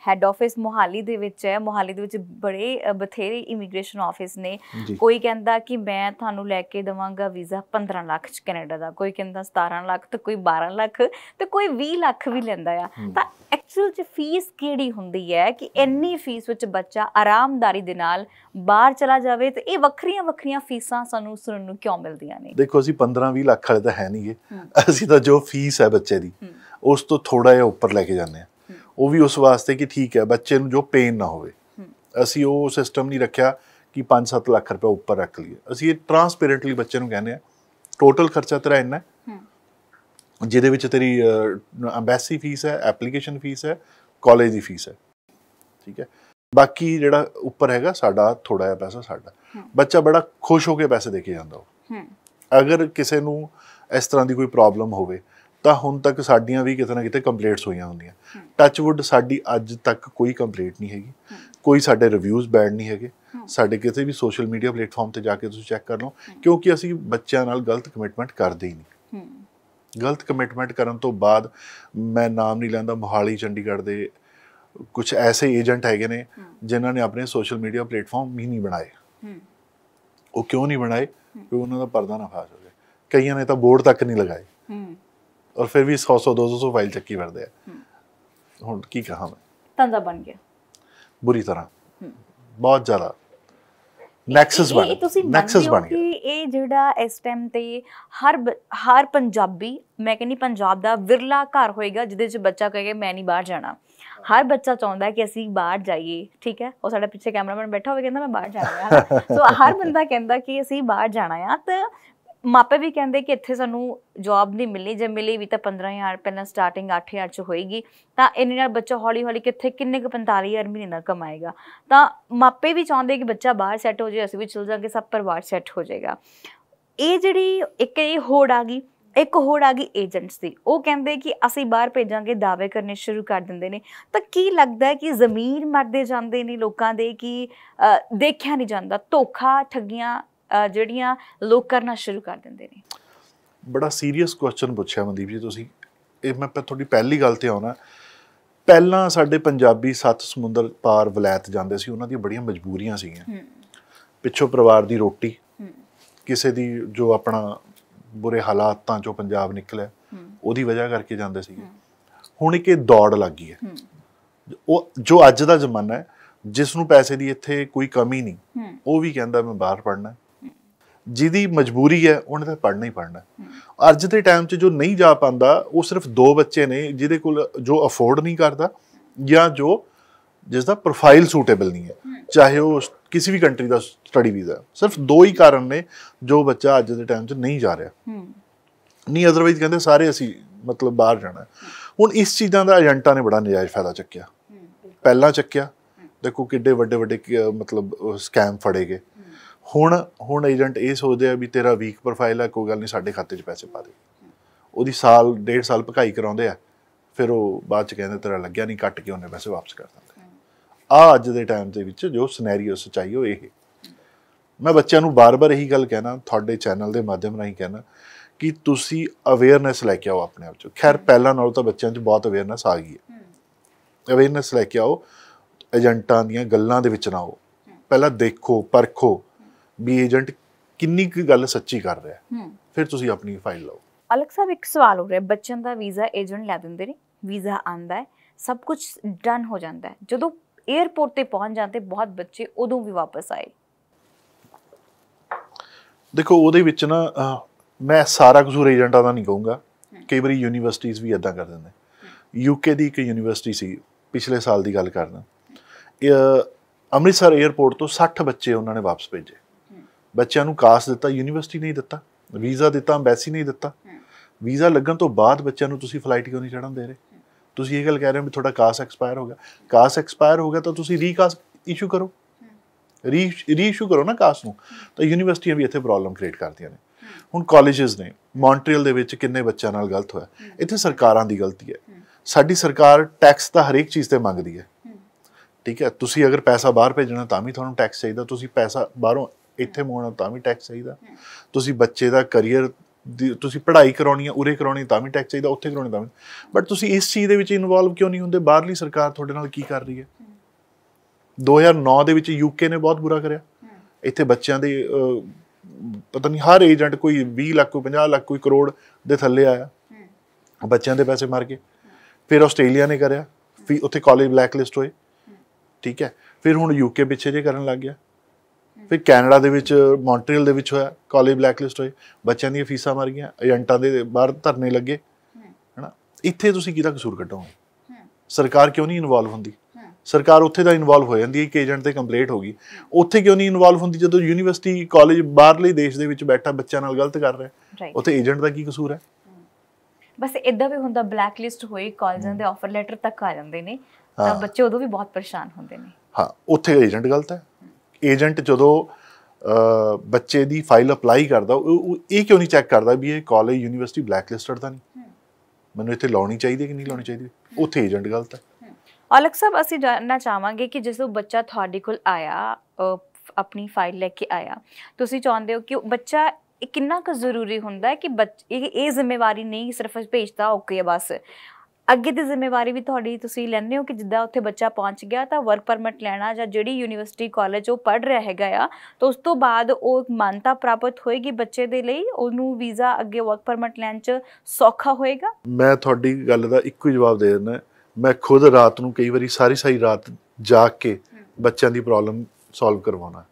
ਹੈੱਡ ਆਫਿਸ ਮੋਹਾਲੀ ਦੇ ਵਿੱਚ ਹੈ ਮੋਹਾਲੀ ਦੇ ਵਿੱਚ ਬੜੇ ਬਥੇਰੇ ਇਮੀਗ੍ਰੇਸ਼ਨ ਆਫਿਸ ਨੇ ਕੋਈ ਕਹਿੰਦਾ ਕਿ ਮੈਂ ਤੁਹਾਨੂੰ ਲੈ ਕੇ ਦਵਾਂਗਾ ਵੀਜ਼ਾ 15 ਲੱਖ ਚ ਕੈਨੇਡਾ ਦਾ ਕੋਈ ਕਹਿੰਦਾ 17 ਲੱਖ ਤੇ ਕੋਈ 12 ਲੱਖ ਤੇ ਕੋਈ 20 ਲੱਖ ਵੀ ਲੈਂਦਾ ਆ ਤਾਂ ਐਕਚੁਅਲ ਚ ਫੀਸ ਕਿਹੜੀ ਹੁੰਦੀ ਹੈ ਕਿ ਇੰਨੀ ਫੀਸ ਵਿੱਚ ਬੱਚਾ ਆਰਾਮਦਾਰੀ ਦੇ ਨਾਲ ਬਾਹਰ ਚਲਾ ਜਾਵੇ ਤੇ ਇਹ ਵੱਖਰੀਆਂ ਵੱਖਰੀਆਂ ਫੀਸਾਂ ਸਾਨੂੰ ਸੁਣਨ ਨੂੰ ਕਿਉਂ ਮਿਲਦੀਆਂ ਨੇ ਦੇਖੋ ਅਸੀਂ 15-20 ਲੱਖ ਵਾਲੇ ਤਾਂ ਹੈ ਨਹੀਂ ਇਹ ਅਸੀਂ ਤਾਂ ਜੋ ਫੀਸ ਹੈ ਬੱਚੇ ਦੀ ਉਸ ਤੋਂ ਥੋੜਾ ਜਿਹਾ ਉੱਪਰ ਲੈ ਕੇ ਜਾਂਦੇ ਆ ਉਹ ਵੀ ਉਸ ਵਾਸਤੇ ਕਿ ਠੀਕ ਹੈ ਬੱਚੇ ਨੂੰ ਜੋ ਪੇਨ ਨਾ ਹੋਵੇ ਅਸੀਂ ਉਹ ਸਿਸਟਮ ਨਹੀਂ ਰੱਖਿਆ ਕਿ 5-7 ਲੱਖ ਰੁਪਏ ਉੱਪਰ ਰੱਖ ਲਈਏ ਅਸੀਂ ਇਹ ਟ੍ਰਾਂਸਪੇਰੈਂਟਲੀ ਬੱਚੇ ਨੂੰ ਕਹਿੰਦੇ ਆ ਟੋਟਲ ਖਰਚਾ ਤੇਰਾ ਇੰਨਾ ਜਿਹਦੇ ਵਿੱਚ ਤੇਰੀ ਐਮਬੈਸੀ ਫੀਸ ਹੈ ਐਪਲੀਕੇਸ਼ਨ ਫੀਸ ਹੈ ਕਾਲਜ ਦੀ ਫੀਸ ਹੈ ਠੀਕ ਹੈ ਬਾਕੀ ਜਿਹੜਾ ਉੱਪਰ ਹੈਗਾ ਸਾਡਾ ਥੋੜਾ ਜਿਹਾ ਪੈਸਾ ਸਾਡਾ ਬੱਚਾ ਬੜਾ ਖੁਸ਼ ਹੋ ਕੇ ਪੈਸੇ ਦੇ ਕੇ ਜਾਂਦਾ ਹੂੰ ਅਗਰ ਕਿਸੇ ਨੂੰ ਇਸ ਤਰ੍ਹਾਂ ਦੀ ਕੋਈ ਪ੍ਰੋਬਲਮ ਹੋਵੇ ਤਾਂ ਹੁਣ ਤੱਕ ਸਾਡੀਆਂ ਵੀ ਕਿਤੇ ਨਾ ਕਿਤੇ ਕੰਪਲੀਟਸ ਹੋਈਆਂ ਹੁੰਦੀਆਂ ਟੱਚਵੁੱਡ ਸਾਡੀ ਅੱਜ ਤੱਕ ਕੋਈ ਕੰਪਲੀਟ ਨਹੀਂ ਹੈਗੀ ਕੋਈ ਸਾਡੇ ਰਿਵਿਊਜ਼ ਬੈਡ ਨਹੀਂ ਹੈਗੇ ਸਾਡੇ ਕਿਤੇ ਵੀ ਸੋਸ਼ਲ ਮੀਡੀਆ ਪਲੇਟਫਾਰਮ ਤੇ ਜਾ ਕੇ ਤੁਸੀਂ ਚੈੱਕ ਕਰ ਲਓ ਕਿਉਂਕਿ ਅਸੀਂ ਬੱਚਿਆਂ ਨਾਲ ਗਲਤ ਕਮਿਟਮੈਂਟ ਕਰਦੇ ਹੀ ਨਹੀਂ ਗਲਤ ਕਮਿਟਮੈਂਟ ਕਰਨ ਤੋਂ ਬਾਅਦ ਮੈਂ ਨਾਮ ਨਹੀਂ ਲੈਂਦਾ ਮੋਹਾਲੀ ਚੰਡੀਗੜ੍ਹ ਦੇ ਕੁਝ ਐਸੇ ਏਜੰਟ ਹੈਗੇ ਨੇ ਜਿਨ੍ਹਾਂ ਨੇ ਆਪਣੇ ਸੋਸ਼ਲ ਮੀਡੀਆ ਪਲੇਟਫਾਰਮ ਵੀ ਨਹੀਂ ਬਣਾਏ ਉਹ ਕਿਉਂ ਨਹੀਂ ਬਣਾਏ ਕਿਉਂਕਿ ਉਹਨਾਂ ਦਾ ਪਰਦਾ ਨਾ ਫਾਸ ਹੋ ਗਿਆ ਕਈਆਂ ਨੇ ਤਾਂ ਬੋਰਡ ਤੱਕ ਨਹੀਂ ਲਗਾਏ ਔਰ ਫਿਰ ਵੀ 100 100 200 200 ਫਾਈਲ ਚੱਕੀ ਵਰਦੇ ਆ ਹੁਣ ਕੀ ਕਹਾਂ ਮੈਂ ਤੰਦਾ ਬਣ ਗਿਆ ਬੁਰੀ ਤਰ੍ਹਾਂ ਬਹੁਤ ਜ਼ਿਆਦਾ ਨੈਕਸਸ ਬਣ ਨੈਕਸਸ ਬਣ ਗਿਆ ਕਿ ਇਹ ਜਿਹੜਾ ਇਸ ਟਾਈਮ ਤੇ ਹਰ ਹਰ ਪੰਜਾਬੀ ਮੈਂ ਕਹਿੰਨੀ ਪੰਜਾਬ ਦਾ ਵਿਰਲਾ ਘਰ ਹੋਏਗਾ ਜਿਹਦੇ ਚ ਬੱਚਾ ਕਹੇਗਾ ਮੈਂ ਨਹੀਂ ਬਾਹਰ ਜਾਣਾ ਹਰ ਬੱਚਾ ਚਾਹੁੰਦਾ ਕਿ ਅਸੀਂ ਬਾਹਰ ਜਾਈਏ ਠੀਕ ਹੈ ਉਹ ਸਾਡੇ ਪਿੱਛੇ ਕੈਮਰਾਮੈਨ ਬੈਠਾ ਹੋਵੇ ਕਹਿੰਦਾ ਮੈਂ ਬਾਹਰ ਜਾਣਾ ਹੈ ਸੋ ਹਰ ਬੰਦਾ ਕਹਿੰਦਾ ਕਿ ਅਸੀਂ ਬਾਹਰ ਜਾਣਾ ਆ ਤਾਂ ਮਾਪੇ ਵੀ ਕਹਿੰਦੇ ਕਿ ਇੱਥੇ ਸਾਨੂੰ ਜੌਬ ਨਹੀਂ ਮਿਲਣੀ ਜੇ ਮਿਲੀ ਵੀ ਤਾਂ 15000 ਪਹਿਲਾਂ ਸਟਾਰਟਿੰਗ 8000 ਚ ਹੋਏਗੀ ਤਾਂ ਇਹਨੇ ਨਾਲ ਬੱਚਾ ਹੌਲੀ ਹੌਲੀ ਕਿੱਥੇ ਕਿੰਨੇ ਕੁ 45000 ਮਹੀਨਾ ਕਮਾਏਗਾ ਤਾਂ ਮਾਪੇ ਵੀ ਚਾਹੁੰਦੇ ਕਿ ਬੱਚਾ ਬਾਹਰ ਸੈੱਟ ਹੋ ਜਾਏ ਅਸੀਂ ਵੀ ਚਲ ਜਾਾਂਗੇ ਸਭ ਪਰਿਵਾਰ ਸੈੱਟ ਹੋ ਜਾਏਗਾ ਇਹ ਜਿਹੜੀ ਇੱਕ ਇਹ ਹੋੜ ਆ ਗਈ ਇੱਕ ਹੋੜ ਆ ਗਈ ਏਜੰਟਸ ਦੀ ਉਹ ਕਹਿੰਦੇ ਕਿ ਅਸੀਂ ਬਾਹਰ ਭੇਜਾਂਗੇ ਦਾਅਵੇ ਕਰਨੇ ਸ਼ੁਰੂ ਕਰ ਦਿੰਦੇ ਨੇ ਤਾਂ ਕੀ ਲੱਗਦਾ ਹੈ ਕਿ ਜ਼ਮੀਰ ਮਰਦੇ ਜਾਂਦੇ ਨੇ ਲੋਕਾਂ ਦੇ ਕਿ ਦੇਖਿਆ ਨਹੀਂ ਜਾਂਦਾ ਧੋਖਾ ਠੱਗੀਆਂ ਜਿਹੜੀਆਂ ਲੋਕ ਕਰਨਾ ਸ਼ੁਰੂ ਕਰ ਦਿੰਦੇ ਨੇ ਬੜਾ ਸੀਰੀਅਸ ਕੁਐਸਚਨ ਪੁੱਛਿਆ ਮਨਦੀਪ ਜੀ ਤੁਸੀਂ ਇਹ ਮੈਂ ਤੁਹਾਡੀ ਪਹਿਲੀ ਗੱਲ ਤੇ ਆਉਣਾ ਪਹਿਲਾਂ ਸਾਡੇ ਪੰਜਾਬੀ ਸੱਤ ਸਮੁੰਦਰ ਪਾਰ ਵਲੈਤ ਜਾਂਦੇ ਸੀ ਉਹਨਾਂ ਦੀਆਂ ਬੜੀਆਂ ਮਜਬੂਰੀਆਂ ਸੀਗੀਆਂ ਪਿੱਛੋਂ ਪਰਿਵਾਰ ਦੀ ਰੋਟੀ ਕਿਸੇ ਦੀ ਜੋ ਆਪਣਾ ਬੁਰੇ ਹਾਲਾਤਾਂ ਚੋਂ ਪੰਜਾਬ ਨਿਕਲਿਆ ਉਹਦੀ ਵਜ੍ਹਾ ਕਰਕੇ ਜਾਂਦੇ ਸੀਗੇ ਹੁਣ ਇੱਕ ਇਹ ਦੌੜ ਲੱਗੀ ਹੈ ਉਹ ਜੋ ਅੱਜ ਦਾ ਜ਼ਮਾਨਾ ਹੈ ਜਿਸ ਨੂੰ ਪੈਸੇ ਦੀ ਇੱਥੇ ਕੋਈ ਕਮੀ ਨਹੀਂ ਉਹ ਵੀ ਕਹਿੰਦਾ ਮੈਂ ਬਾਹਰ ਪੜਨਾ ਜਿਹਦੀ ਮਜਬੂਰੀ ਹੈ ਉਹਨੇ ਤਾਂ ਪੜ੍ਹਨਾ ਹੀ ਪੜ੍ਹਨਾ ਅੱਜ ਦੇ ਟਾਈਮ 'ਚ ਜੋ ਨਹੀਂ ਜਾ ਪਾਉਂਦਾ ਉਹ ਸਿਰਫ ਦੋ ਬੱਚੇ ਨੇ ਜਿਹਦੇ ਕੋਲ ਜੋ ਅਫੋਰਡ ਨਹੀਂ ਕਰਦਾ ਜਾਂ ਜੋ ਜਿਸ ਦਾ ਪ੍ਰੋਫਾਈਲ ਸੂਟੇਬਲ ਨਹੀਂ ਹੈ ਚਾਹੇ ਉਹ ਕਿਸੇ ਵੀ ਕੰਟਰੀ ਦਾ ਸਟੱਡੀ ਵੀਜ਼ਾ ਸਿਰਫ ਦੋ ਹੀ ਕਾਰਨ ਨੇ ਜੋ ਬੱਚਾ ਅੱਜ ਦੇ ਟਾਈਮ 'ਚ ਨਹੀਂ ਜਾ ਰਿਹਾ ਨਹੀਂ ਅਦਰਵਾਈਜ਼ ਕਹਿੰਦੇ ਸਾਰੇ ਅਸੀਂ ਮਤਲਬ ਬਾਹਰ ਜਾਣਾ ਹੁਣ ਇਸ ਚੀਜ਼ਾਂ ਦਾ ਏਜੰਟਾਂ ਨੇ ਬੜਾ ਨਜਾਇਜ਼ ਫਾਇਦਾ ਚੱਕਿਆ ਪਹਿਲਾਂ ਚੱਕਿਆ ਦੇਖੋ ਕਿੱਡੇ ਵੱਡੇ ਵੱਡੇ ਮਤਲਬ ਸਕੈਮ ਫੜੇਗੇ ਹੁਣ ਹੁਣ ਏਜੰਟ ਇਹ ਸੋਚਦੇ ਆ ਵੀ ਤੇਰਾ ਵੀਕ ਪ੍ਰੋਫਾਈਲ ਆ ਕੋਈ ਗੱਲ ਨਹੀਂ ਸਾਡੇ ਖਾਤੇ 'ਚ ਪੈਸੇ ਪਾ ਦੇ ਉਹਦੀ ਸਾਲ ਡੇਢ ਸਾਲ ਭਕਾਈ ਕਰਾਉਂਦੇ ਆ ਫਿਰ ਉਹ ਬਾਅਦ 'ਚ ਕਹਿੰਦੇ ਤੇਰਾ ਲੱਗਿਆ ਨਹੀਂ ਕੱਟ ਕੇ ਉਹਨੇ ਪੈਸੇ ਵਾਪਸ ਕਰ ਦਿੰਦੇ ਆ ਅੱਜ ਦੇ ਟਾਈਮ ਦੇ ਵਿੱਚ ਜੋ ਸਿਨੈਰੀਓ ਸਚਾਈ ਹੋ ਇਹ ਮੈਂ ਬੱਚਿਆਂ ਨੂੰ ਬਾਰ-ਬਾਰ ਇਹੀ ਗੱਲ ਕਹਿਣਾ ਤੁਹਾਡੇ ਚੈਨਲ ਦੇ ਮਾਧਿਅਮ ਰਾਹੀਂ ਕਹਿਣਾ ਕਿ ਤੁਸੀਂ ਅਵੇਅਰਨੈਸ ਲੈ ਕੇ ਆਓ ਆਪਣੇ ਆਪ 'ਚ ਖੈਰ ਪਹਿਲਾਂ ਨਾਲੋਂ ਤਾਂ ਬੱਚਿਆਂ 'ਚ ਬਹੁਤ ਅਵੇਅਰਨੈਸ ਆ ਗਈ ਹੈ ਅਵੇਅਰਨੈਸ ਲੈ ਕੇ ਆਓ ਏਜੰਟਾਂ ਦੀਆਂ ਗੱਲਾਂ ਦੇ ਵਿੱਚ ਨਾ ਆਓ ਪਹਿਲਾਂ ਦੇਖੋ ਪਰਖੋ ਵੀ ਏਜੰਟ ਕਿੰਨੀ ਕੀ ਗੱਲ ਸੱਚੀ ਕਰ ਰਿਹਾ ਹੈ ਫਿਰ ਤੁਸੀਂ ਆਪਣੀ ਫਾਈਲ ਲਓ ਅਲਕ ਸਾਹਿਬ ਇੱਕ ਸਵਾਲ ਹੋ ਰਿਹਾ ਬੱਚਨ ਦਾ ਵੀਜ਼ਾ ਏਜੰਟ ਲੈ ਦਿੰਦੇ ਨੇ ਵੀਜ਼ਾ ਆਂਦਾ ਹੈ ਸਭ ਕੁਝ ਡਨ ਹੋ ਜਾਂਦਾ ਹੈ ਜਦੋਂ 에어ਪੋਰਟ ਤੇ ਪਹੁੰਚ ਜਾਂਦੇ ਬਹੁਤ ਬੱਚੇ ਉਦੋਂ ਵੀ ਵਾਪਸ ਆਏ ਦੇਖੋ ਉਹਦੇ ਵਿੱਚ ਨਾ ਮੈਂ ਸਾਰਾ ਕਸੂਰ ਏਜੰਟਾਂ ਦਾ ਨਹੀਂ ਕਹੂੰਗਾ ਕਈ ਵਾਰੀ ਯੂਨੀਵਰਸਿਟੀਆਂ ਵੀ ਇਦਾਂ ਕਰ ਦਿੰਦੇ ਯੂਕੇ ਦੀ ਇੱਕ ਯੂਨੀਵਰਸਿਟੀ ਸੀ ਪਿਛਲੇ ਸਾਲ ਦੀ ਗੱਲ ਕਰਦਾ ਅੰਮ੍ਰਿਤਸਰ 에어ਪੋਰਟ ਤੋਂ 60 ਬੱਚੇ ਉਹਨਾਂ ਨੇ ਵਾਪਸ ਭੇਜੇ ਬੱਚਿਆਂ ਨੂੰ ਕਾਸ ਦਿੱਤਾ ਯੂਨੀਵਰਸਿਟੀ ਨਹੀਂ ਦਿੱਤਾ ਵੀਜ਼ਾ ਦਿੱਤਾ ਐਮਬੈਸੀ ਨਹੀਂ ਦਿੱਤਾ ਵੀਜ਼ਾ ਲੱਗਣ ਤੋਂ ਬਾਅਦ ਬੱਚਿਆਂ ਨੂੰ ਤੁਸੀਂ ਫਲਾਈਟ ਕਿਉਂ ਨਹੀਂ ਚੜਨ ਦੇ ਰਹੇ ਤੁਸੀਂ ਇਹ ਗੱਲ ਕਹਿ ਰਹੇ ਹੋ ਵੀ ਤੁਹਾਡਾ ਕਾਸ ਐਕਸਪਾਇਰ ਹੋ ਗਿਆ ਕਾਸ ਐਕਸਪਾਇਰ ਹੋ ਗਿਆ ਤਾਂ ਤੁਸੀਂ ਕਾਸ ਇਸ਼ੂ ਕਰੋ ਰੀ ਰੀਇਸ਼ੂ ਕਰੋ ਨਾ ਕਾਸ ਨੂੰ ਤਾਂ ਯੂਨੀਵਰਸਿਟੀਆਂ ਵੀ ਇੱਥੇ ਪ੍ਰੋਬਲਮ ਕ੍ਰੀਏਟ ਕਰਦੀਆਂ ਨੇ ਹੁਣ ਕਾਲਜਸ ਨੇ ਮੌਂਟਰੀਅਲ ਦੇ ਵਿੱਚ ਕਿੰਨੇ ਬੱਚਿਆਂ ਨਾਲ ਗਲਤ ਹੋਇਆ ਇੱਥੇ ਸਰਕਾਰਾਂ ਦੀ ਗਲਤੀ ਹੈ ਸਾਡੀ ਸਰਕਾਰ ਟੈਕਸ ਤਾਂ ਹਰੇਕ ਚੀਜ਼ ਤੇ ਮੰਗਦੀ ਹੈ ਠੀਕ ਹੈ ਤੁਸੀਂ ਅਗਰ ਪੈਸਾ ਬਾਹਰ ਭੇਜਣਾ ਤਾਂ ਵੀ ਤੁਹਾਨੂੰ ਟੈਕਸ ਚਾਹੀਦਾ ਤੁਸੀਂ ਪੈਸਾ ਬਾਹਰੋਂ ਇੱਥੇ ਮੋਣਾ ਤਾਂ ਵੀ ਟੈਕਸ ਚਾਹੀਦਾ ਤੁਸੀਂ ਬੱਚੇ ਦਾ ਕੈਰੀਅਰ ਤੁਸੀਂ ਪੜ੍ਹਾਈ ਕਰਾਉਣੀ ਆ ਉਰੇ ਕਰਾਉਣੀ ਤਾਂ ਵੀ ਟੈਕਸ ਚਾਹੀਦਾ ਉੱਥੇ ਕਰਾਉਣੀ ਤਾਂ ਵੀ ਬਟ ਤੁਸੀਂ ਇਸ ਚੀਜ਼ ਦੇ ਵਿੱਚ ਇਨਵੋਲਵ ਕਿਉਂ ਨਹੀਂ ਹੁੰਦੇ ਬਾਹਰਲੀ ਸਰਕਾਰ ਤੁਹਾਡੇ ਨਾਲ ਕੀ ਕਰ ਰਹੀ ਹੈ 2009 ਦੇ ਵਿੱਚ ਯੂਕੇ ਨੇ ਬਹੁਤ ਬੁਰਾ ਕਰਿਆ ਇੱਥੇ ਬੱਚਿਆਂ ਦੇ ਪਤਾ ਨਹੀਂ ਹਰ ਏਜੰਟ ਕੋਈ 20 ਲੱਖ ਕੋਈ 50 ਲੱਖ ਕੋਈ ਕਰੋੜ ਦੇ ਥੱਲੇ ਆਇਆ ਬੱਚਿਆਂ ਦੇ ਪੈਸੇ ਮਾਰ ਕੇ ਫਿਰ ਆਸਟ੍ਰੇਲੀਆ ਨੇ ਕਰਿਆ ਫਿਰ ਉੱਥੇ ਕਾਲਜ ਬਲੈਕ ਲਿਸਟ ਹੋਏ ਠੀਕ ਹੈ ਫਿਰ ਹੁਣ ਯੂਕੇ ਪਿੱਛੇ ਜੇ ਕਰਨ ਲੱਗ ਗਿਆ ਫਿਰ ਕੈਨੇਡਾ ਦੇ ਵਿੱਚ ਮੌਂਟਰੀਅਲ ਦੇ ਵਿੱਚ ਹੋਇਆ ਕਾਲਜ ਬਲੈਕਲਿਸਟ ਹੋਏ ਬੱਚਿਆਂ ਦੀਆਂ ਫੀਸਾਂ ਮਰ ਗਈਆਂ ਏਜੰਟਾਂ ਦੇ ਬਾਹਰ ਧਰਨੇ ਲੱਗੇ ਹੈਨਾ ਇੱਥੇ ਤੁਸੀਂ ਕਿਹਦਾ ਕਸੂਰ ਕੱਢੋਗੇ ਸਰਕਾਰ ਕਿਉਂ ਨਹੀਂ ਇਨਵੋਲਵ ਹੁੰਦੀ ਸਰਕਾਰ ਉੱਥੇ ਦਾ ਇਨਵੋਲਵ ਹੋ ਜਾਂਦੀ ਹੈ ਕਿ ਏਜੰਟ ਤੇ ਕੰਪਲੀਟ ਹੋ ਗਈ ਉੱਥੇ ਕਿਉਂ ਨਹੀਂ ਇਨਵੋਲਵ ਹੁੰਦੀ ਜਦੋਂ ਯੂਨੀਵਰਸਿਟੀ ਕਾਲਜ ਬਾਹਰਲੇ ਦੇਸ਼ ਦੇ ਵਿੱਚ ਬੈਠਾ ਬੱਚਿਆਂ ਨਾਲ ਗਲਤ ਕਰ ਰਿਹਾ ਉੱਥੇ ਏਜੰਟ ਦਾ ਕੀ ਕਸੂਰ ਹੈ ਬਸ ਇਦਾਂ ਵੀ ਹੁੰਦਾ ਬਲੈਕ ਲਿਸਟ ਹੋਈ ਕਾਲਜਾਂ ਦੇ ਆਫਰ ਲੈਟਰ ਤੱਕ ਆ ਜਾਂਦੇ ਨੇ ਤਾਂ ਬੱਚੇ ਉਦੋਂ ਵੀ ਬਹੁਤ ਪਰੇਸ਼ਾਨ ਹੁੰਦੇ ਨੇ ਹਾਂ ਉੱਥੇ ਏਜੰਟ ਗਲਤ ਹੈ ਏਜੰਟ ਜਦੋਂ ਬੱਚੇ ਦੀ ਫਾਈਲ ਅਪਲਾਈ ਕਰਦਾ ਉਹ ਇਹ ਕਿਉਂ ਨਹੀਂ ਚੈੱਕ ਕਰਦਾ ਵੀ ਇਹ ਕਾਲਜ ਯੂਨੀਵਰਸਿਟੀ ਬਲੈਕਲਿਸਟਡ ਤਾਂ ਨਹੀਂ ਮੈਨੂੰ ਇੱਥੇ ਲਾਉਣੀ ਚਾਹੀਦੀ ਹੈ ਕਿ ਨਹੀਂ ਲਾਉਣੀ ਚਾਹੀਦੀ ਉੱਥੇ ਏਜੰਟ ਗਲਤ ਹੈ ਅਲਕ ਸਭ ਅਸੀਂ ਜਾਨਣਾ ਚਾਹਾਂਗੇ ਕਿ ਜਦੋਂ ਬੱਚਾ ਤੁਹਾਡੇ ਕੋਲ ਆਇਆ ਆਪਣੀ ਫਾਈਲ ਲੈ ਕੇ ਆਇਆ ਤੁਸੀਂ ਚਾਹੁੰਦੇ ਹੋ ਕਿ ਬੱਚਾ ਇਹ ਕਿੰਨਾ ਕੁ ਜ਼ਰੂਰੀ ਹੁੰਦਾ ਹੈ ਕਿ ਇਹ ਇਹ ਜ਼ਿੰਮੇਵਾਰੀ ਨਹੀਂ ਸਿਰਫ ਭੇਜਦਾ ਓਕੇ ਬਸ ਅੱਗੇ ਦੀ ਜ਼ਿੰਮੇਵਾਰੀ ਵੀ ਤੁਹਾਡੀ ਤੁਸੀਂ ਲੈਣੇ ਹੋ ਕਿ ਜਿੱਦਾਂ ਉੱਥੇ ਬੱਚਾ ਪਹੁੰਚ ਗਿਆ ਤਾਂ ਵਰਕ ਪਰਮਿਟ ਲੈਣਾ ਜਾਂ ਜਿਹੜੀ ਯੂਨੀਵਰਸਿਟੀ ਕਾਲਜ ਉਹ ਪੜ ਰਿਹਾ ਹੈਗਾ ਆ ਤਾਂ ਉਸ ਤੋਂ ਬਾਅਦ ਉਹ ਮਾਨਤਾ ਪ੍ਰਾਪਤ ਹੋਏਗੀ ਬੱਚੇ ਦੇ ਲਈ ਉਹਨੂੰ ਵੀਜ਼ਾ ਅੱਗੇ ਵਰਕ ਪਰਮਿਟ ਲੈਣ 'ਚ ਸੌਖਾ ਹੋਏਗਾ ਮੈਂ ਤੁਹਾਡੀ ਗੱਲ ਦਾ ਇੱਕੋ ਜਵਾਬ ਦੇ ਦਿੰਦਾ ਮੈਂ ਖੁਦ ਰਾਤ ਨੂੰ ਕਈ ਵਾਰੀ ਸਾਰੀ ਸਾਰੀ ਰਾਤ ਜਾ ਕੇ ਬੱਚਿਆਂ ਦੀ ਪ੍ਰੋਬਲਮ ਸੋਲਵ ਕਰਵਾਉਣਾ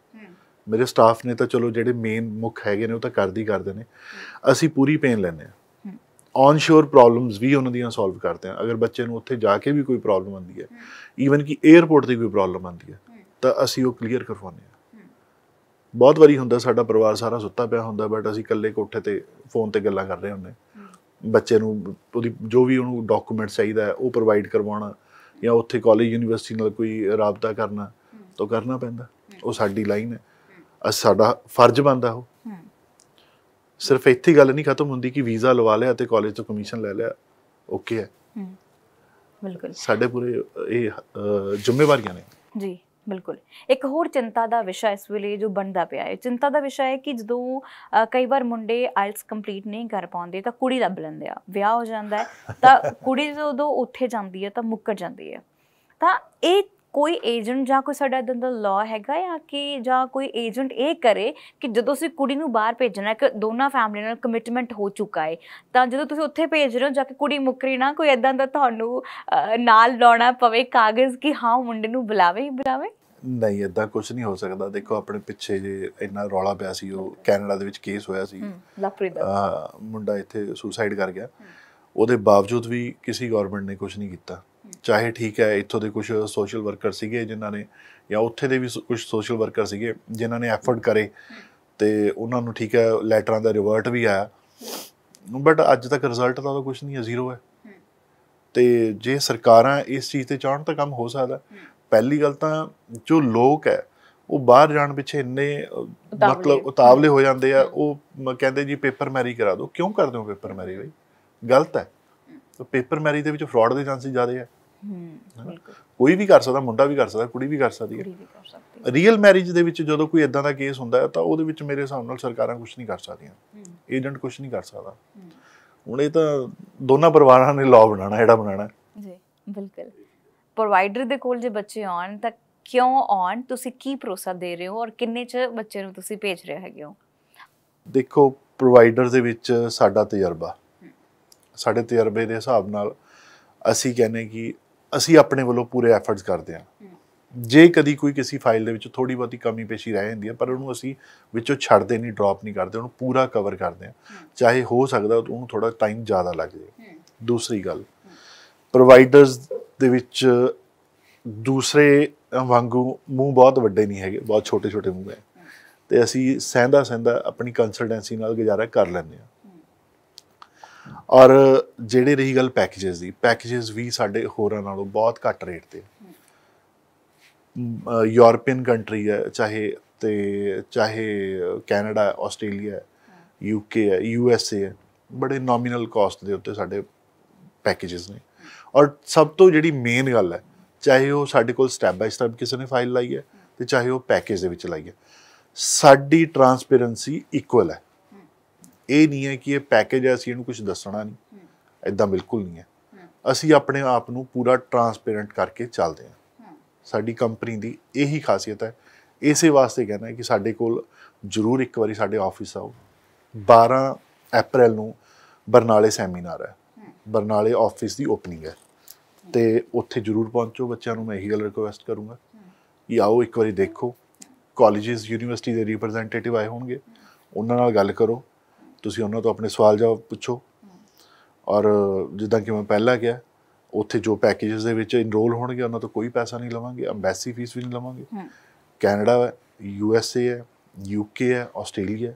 ਮੇਰੇ ਸਟਾਫ ਨੇ ਤਾਂ ਚਲੋ ਜਿਹੜੇ ਮੇਨ ਮੁੱਖ ਹੈਗੇ ਨੇ ਉਹ ਤਾਂ ਕਰਦੀ ਕਰਦੇ ਨੇ ਅਸੀਂ ਪੂਰੀ ਪੇਨ ਲੈਨੇ ਆ ਔਨਸ਼ੋਰ ਪ੍ਰੋਬਲਮਸ ਵੀ ਉਹਨਾਂ ਦੀਆਂ ਸੋਲਵ ਕਰਦੇ ਆ ਅਗਰ ਬੱਚੇ ਨੂੰ ਉੱਥੇ ਜਾ ਕੇ ਵੀ ਕੋਈ ਪ੍ਰੋਬਲਮ ਆਉਂਦੀ ਹੈ ਈਵਨ ਕਿ 에어ਪੋਰਟ ਦੀ ਕੋਈ ਪ੍ਰੋਬਲਮ ਆਉਂਦੀ ਹੈ ਤਾਂ ਅਸੀਂ ਉਹ ਕਲੀਅਰ ਕਰਵਾਉਂਦੇ ਆ ਬਹੁਤ ਵਾਰੀ ਹੁੰਦਾ ਸਾਡਾ ਪਰਿਵਾਰ ਸਾਰਾ ਸੁੱਤਾ ਪਿਆ ਹੁੰਦਾ ਬਟ ਅਸੀਂ ਇਕੱਲੇ ਕੋਠੇ ਤੇ ਫੋਨ ਤੇ ਗੱਲਾਂ ਕਰ ਰਹੇ ਹੁੰਦੇ ਬੱਚੇ ਨੂੰ ਉਹਦੀ ਜੋ ਵੀ ਉਹਨੂੰ ਡਾਕੂਮੈਂਟ ਚਾਹੀਦਾ ਉਹ ਪ੍ਰੋਵਾਈਡ ਕਰਵਾਉਣਾ ਜਾਂ ਉੱਥੇ ਕਾਲਜ ਯੂਨੀਵਰਸਿਟੀ ਨਾਲ ਕੋਈ ਰਾਬਤਾ ਕਰਨਾ ਤਾਂ ਕਰਨਾ ਪੈਂਦਾ ਉਹ ਸਾਡੀ ਲਾਈਨ ਹੈ ਸਾਡਾ ਫਰਜ਼ ਬੰਦਾ ਉਹ ਸਿਰਫ ਇੱਥੇ ਗੱਲ ਨਹੀਂ ਖਤਮ ਹੁੰਦੀ ਕਿ ਵੀਜ਼ਾ ਲਵਾ ਲਿਆ ਤੇ ਕਾਲਜ ਤੋਂ ਕਮਿਸ਼ਨ ਲੈ ਲਿਆ ਓਕੇ ਹੈ ਬਿਲਕੁਲ ਸਾਡੇ ਪੂਰੇ ਇਹ ਜ਼ਿੰਮੇਵਾਰੀਆਂ ਨੇ ਜੀ ਬਿਲਕੁਲ ਇੱਕ ਹੋਰ ਚਿੰਤਾ ਦਾ ਵਿਸ਼ਾ ਇਸ ਵੇਲੇ ਜੋ ਬਣਦਾ ਪਿਆ ਹੈ ਚਿੰਤਾ ਦਾ ਵਿਸ਼ਾ ਹੈ ਕਿ ਜਦੋਂ ਕਈ ਵਾਰ ਮੁੰਡੇ ਆਇਲਸ ਕੰਪਲੀਟ ਨਹੀਂ ਕਰ ਪਾਉਂਦੇ ਤਾਂ ਕੁੜੀ ਲੱਭ ਲੈਂਦੇ ਆ ਵਿਆਹ ਹੋ ਜਾਂਦਾ ਹੈ ਤਾਂ ਕੁੜੀ ਜਦੋਂ ਉੱਥੇ ਜਾਂਦੀ ਹੈ ਤਾਂ ਮੁੱਕਰ ਜਾਂਦੀ ਹੈ ਤਾਂ ਇਹ ਕੋਈ ਏਜੰਟ ਜਾਂ ਕੋਈ ਸਾਡਾ ਇਦਾਂ ਦਾ ਲਾਅ ਹੈਗਾ ਜਾਂ ਕਿ ਜਾਂ ਕੋਈ ਏਜੰਟ ਇਹ ਕਰੇ ਕਿ ਜਦੋਂ ਤੁਸੀਂ ਕੁੜੀ ਨੂੰ ਬਾਹਰ ਭੇਜਣਾ ਹੈ ਕਿ ਦੋਨਾਂ ਫੈਮਿਲੀ ਨਾਲ ਕਮਿਟਮੈਂਟ ਹੋ ਚੁੱਕਾ ਹੈ ਤਾਂ ਜਦੋਂ ਤੁਸੀਂ ਉੱਥੇ ਭੇਜ ਰਹੇ ਹੋ ਜਾਂ ਕਿ ਕੁੜੀ ਮੁੱਕਰੀ ਨਾ ਕੋਈ ਇਦਾਂ ਦਾ ਤੁਹਾਨੂੰ ਨਾਲ ਲਾਉਣਾ ਪਵੇ ਕਾਗਜ਼ ਕਿ ਹਾਂ ਮੁੰਡੇ ਨੂੰ ਬੁਲਾਵੇ ਹੀ ਬੁਲਾਵੇ ਨਹੀਂ ਇਦਾਂ ਕੁਝ ਨਹੀਂ ਹੋ ਸਕਦਾ ਦੇਖੋ ਆਪਣੇ ਪਿੱਛੇ ਜੇ ਇੰਨਾ ਰੌਲਾ ਪਿਆ ਸੀ ਉਹ ਕੈਨੇਡਾ ਦੇ ਵਿੱਚ ਕੇਸ ਹੋਇਆ ਸੀ ਲਵਪ੍ਰੀਤ ਦਾ ਮੁੰਡਾ ਇੱਥੇ ਸੁਸਾਈਡ ਕਰ ਗਿਆ ਉਹਦੇ ਬਾਵਜੂਦ ਵੀ ਕਿਸੇ ਗਵਰਨਮੈਂਟ ਨੇ ਕੁਝ ਨਹੀਂ ਕੀਤਾ ਚਾਹੇ ਠੀਕ ਹੈ ਇੱਥੋਂ ਦੇ ਕੁਝ ਸੋਸ਼ਲ ਵਰਕਰ ਸੀਗੇ ਜਿਨ੍ਹਾਂ ਨੇ ਜਾਂ ਉੱਥੇ ਦੇ ਵੀ ਕੁਝ ਸੋਸ਼ਲ ਵਰਕਰ ਸੀਗੇ ਜਿਨ੍ਹਾਂ ਨੇ ਐਫਰਟ ਕਰੇ ਤੇ ਉਹਨਾਂ ਨੂੰ ਠੀਕ ਹੈ ਲੈਟਰਾਂ ਦਾ ਰਿਵਰਟ ਵੀ ਆਇਆ ਬਟ ਅੱਜ ਤੱਕ ਰਿਜ਼ਲਟ ਦਾ ਕੁਝ ਨਹੀਂ ਹੈ ਜ਼ੀਰੋ ਹੈ ਤੇ ਜੇ ਸਰਕਾਰਾਂ ਇਸ ਚੀਜ਼ ਤੇ ਚਾਹਣ ਤਾਂ ਕੰਮ ਹੋ ਸਕਦਾ ਪਹਿਲੀ ਗੱਲ ਤਾਂ ਜੋ ਲੋਕ ਹੈ ਉਹ ਬਾਹਰ ਜਾਣ ਪਿੱਛੇ ਇੰਨੇ ਮਤਲਬ ਉਤਾਵਲੇ ਹੋ ਜਾਂਦੇ ਆ ਉਹ ਕਹਿੰਦੇ ਜੀ ਪੇਪਰ ਮੈਰੀ ਕਰਾ ਦਿਓ ਕਿਉਂ ਕਰਦੇ ਹੋ ਪੇਪਰ ਮੈਰੀ ਬਈ ਗਲਤ ਹੈ ਤਾਂ ਪੇਪਰ ਮੈਰੀ ਦੇ ਵਿੱਚ ਫਰਾਡ ਦੇ ਚਾਂਸ ਜ਼ਿਆਦਾ ਹੈ ਹੂੰ ਕੋਈ ਵੀ ਕਰ ਸਕਦਾ ਮੁੰਡਾ ਵੀ ਕਰ ਸਕਦਾ ਕੁੜੀ ਵੀ ਕਰ ਸਕਦੀ ਹੈ ਰੀਅਲ ਮੈਰਿਜ ਦੇ ਵਿੱਚ ਜਦੋਂ ਕੋਈ ਇਦਾਂ ਦਾ ਕੇਸ ਹੁੰਦਾ ਹੈ ਤਾਂ ਉਹਦੇ ਵਿੱਚ ਮੇਰੇ ਹਿਸਾਬ ਨਾਲ ਸਰਕਾਰਾਂ ਕੁਝ ਨਹੀਂ ਕਰ ਸਕਦੀਆਂ ਏਜੰਟ ਕੁਝ ਨਹੀਂ ਕਰ ਸਕਦਾ ਹੁਣ ਇਹ ਤਾਂ ਦੋਨਾਂ ਪਰਿਵਾਰਾਂ ਨੇ ਲਾਅ ਬਣਾਣਾ ਜਿਹੜਾ ਬਣਾਣਾ ਜੀ ਬਿਲਕੁਲ ਪ੍ਰੋਵਾਈਡਰ ਦੇ ਕੋਲ ਜੇ ਬੱਚੇ ਆਉਣ ਤਾਂ ਕਿਉਂ ਆਉਣ ਤੁਸੀਂ ਕੀ ਪ੍ਰੋਸਾ ਦੇ ਰਹੇ ਹੋ ਔਰ ਕਿੰਨੇ ਚ ਬੱਚੇ ਨੂੰ ਤੁਸੀਂ ਭੇਜ ਰਹੇ ਹੈਗੇ ਹੋ ਦੇਖੋ ਪ੍ਰੋਵਾਈਡਰ ਦੇ ਵਿੱਚ ਸਾਡਾ ਤਜਰਬਾ ਸਾਡੇ ਤਜਰਬੇ ਦੇ ਹਿਸਾਬ ਨਾਲ ਅਸੀਂ ਕਹਿੰਨੇ ਕਿ ਅਸੀਂ ਆਪਣੇ ਵੱਲੋਂ ਪੂਰੇ ਐਫਰਟਸ ਕਰਦੇ ਹਾਂ ਜੇ ਕਦੀ ਕੋਈ ਕਿਸੇ ਫਾਈਲ ਦੇ ਵਿੱਚ ਥੋੜੀ ਬਹੁਤੀ ਕਮੀ ਪੇਸ਼ੀ ਰਹਿ ਜਾਂਦੀ ਹੈ ਪਰ ਉਹਨੂੰ ਅਸੀਂ ਵਿੱਚੋਂ ਛੱਡਦੇ ਨਹੀਂ ਡ੍ਰੌਪ ਨਹੀਂ ਕਰਦੇ ਉਹਨੂੰ ਪੂਰਾ ਕਵਰ ਕਰਦੇ ਹਾਂ ਚਾਹੇ ਹੋ ਸਕਦਾ ਉਹਨੂੰ ਥੋੜਾ ਟਾਈਮ ਜ਼ਿਆਦਾ ਲੱਗ ਜਾਵੇ ਦੂਸਰੀ ਗੱਲ ਪ੍ਰੋਵਾਈਡਰਸ ਦੇ ਵਿੱਚ ਦੂਸਰੇ ਵਾਂਗੂ ਮੂੰਹ ਬਹੁਤ ਵੱਡੇ ਨਹੀਂ ਹੈਗੇ ਬਹੁਤ ਛੋਟੇ ਛੋਟੇ ਮੂੰਹ ਹੈ ਤੇ ਅਸੀਂ ਸਹਿੰਦਾ ਸਹਿੰਦਾ ਆਪਣੀ ਕੰਸਲਟੈਂਸੀ ਨਾਲ ਗੁਜ਼ਾਰਾ ਕਰ ਲੈਂਦੇ ਹਾਂ ਔਰ ਜਿਹੜੇ ਰਹੀ ਗੱਲ ਪੈਕੇजेस ਦੀ ਪੈਕੇजेस ਵੀ ਸਾਡੇ ਹੋਰਾਂ ਨਾਲੋਂ ਬਹੁਤ ਘੱਟ ਰੇਟ ਤੇ ਯੂਰੋਪੀਅਨ ਕੰਟਰੀ ਹੈ ਚਾਹੇ ਤੇ ਚਾਹੇ ਕੈਨੇਡਾ ਆਸਟ੍ਰੇਲੀਆ ਯੂਕੇ ਹੈ ਯੂਐਸਏ ਹੈ ਬੜੇ ਨੋਮੀਨਲ ਕਾਸਟ ਦੇ ਉੱਤੇ ਸਾਡੇ ਪੈਕੇजेस ਨੇ ਔਰ ਸਭ ਤੋਂ ਜਿਹੜੀ ਮੇਨ ਗੱਲ ਹੈ ਚਾਹੇ ਉਹ ਸਾਡੇ ਕੋਲ ਸਟੈਪ ਬਾਈ ਸਟੈਪ ਕਿਸੇ ਨੇ ਫਾਈਲ ਲਾਈ ਹੈ ਤੇ ਚਾਹੇ ਉਹ ਪੈਕੇਜ ਦੇ ਵਿੱਚ ਲਾਈ ਹੈ ਸਾਡੀ ਟਰਾਂਸਪੇਰੈਂਸੀ ਇਕੁਅਲ ਹੈ ਇਹ ਨਹੀਂ ਹੈ ਕਿ ਇਹ ਪੈਕੇਜ ਹੈ ਅਸੀਂ ਇਹਨੂੰ ਕੁਝ ਦੱਸਣਾ ਨਹੀਂ ਇਦਾਂ ਬਿਲਕੁਲ ਨਹੀਂ ਹੈ ਅਸੀਂ ਆਪਣੇ ਆਪ ਨੂੰ ਪੂਰਾ ਟਰਾਂਸਪੇਰੈਂਟ ਕਰਕੇ ਚੱਲਦੇ ਹਾਂ ਸਾਡੀ ਕੰਪਨੀ ਦੀ ਇਹੀ ਖਾਸੀਅਤ ਹੈ ਇਸੇ ਵਾਸਤੇ ਕਹਿੰਦਾ ਕਿ ਸਾਡੇ ਕੋਲ ਜ਼ਰੂਰ ਇੱਕ ਵਾਰੀ ਸਾਡੇ ਆਫਿਸ ਆਓ 12 ਅਪ੍ਰੈਲ ਨੂੰ ਬਰਨਾਲੇ ਸੈਮੀਨਾਰ ਹੈ ਬਰਨਾਲੇ ਆਫਿਸ ਦੀ ਓਪਨਿੰਗ ਹੈ ਤੇ ਉੱਥੇ ਜ਼ਰੂਰ ਪਹੁੰਚੋ ਬੱਚਿਆਂ ਨੂੰ ਮੈਂ ਇਹੀ ਗੱਲ ਰਿਕੁਐਸਟ ਕਰੂੰਗਾ ਕਿ ਆਓ ਇੱਕ ਵਾਰੀ ਦੇਖੋ ਕਾਲਜਸ ਯੂਨੀਵਰਸਿਟੀ ਦੇ ਰਿਪਰੈਜ਼ੈਂਟੇਟਿਵ ਆਏ ਹੋਣਗੇ ਉਹਨਾਂ ਨਾਲ ਗੱਲ ਕਰੋ ਤੁਸੀਂ ਉਹਨਾਂ ਤੋਂ ਆਪਣੇ ਸਵਾਲ ਜਵਾਬ ਪੁੱਛੋ ਔਰ ਜਿੱਦਾਂ ਕਿ ਮੈਂ ਪਹਿਲਾਂ ਕਿਹਾ ਉੱਥੇ ਜੋ ਪੈਕੇजेस ਦੇ ਵਿੱਚ ਇਨਰੋਲ ਹੋਣਗੇ ਉਹਨਾਂ ਤੋਂ ਕੋਈ ਪੈਸਾ ਨਹੀਂ ਲਵਾਂਗੇ ਐਮਬੈਸੀ ਫੀਸ ਵੀ ਨਹੀਂ ਲਵਾਂਗੇ ਕੈਨੇਡਾ ਹੈ ਯੂ ਐਸ ਏ ਹੈ ਯੂਕੇ ਹੈ ਆਸਟ੍ਰੇਲੀਆ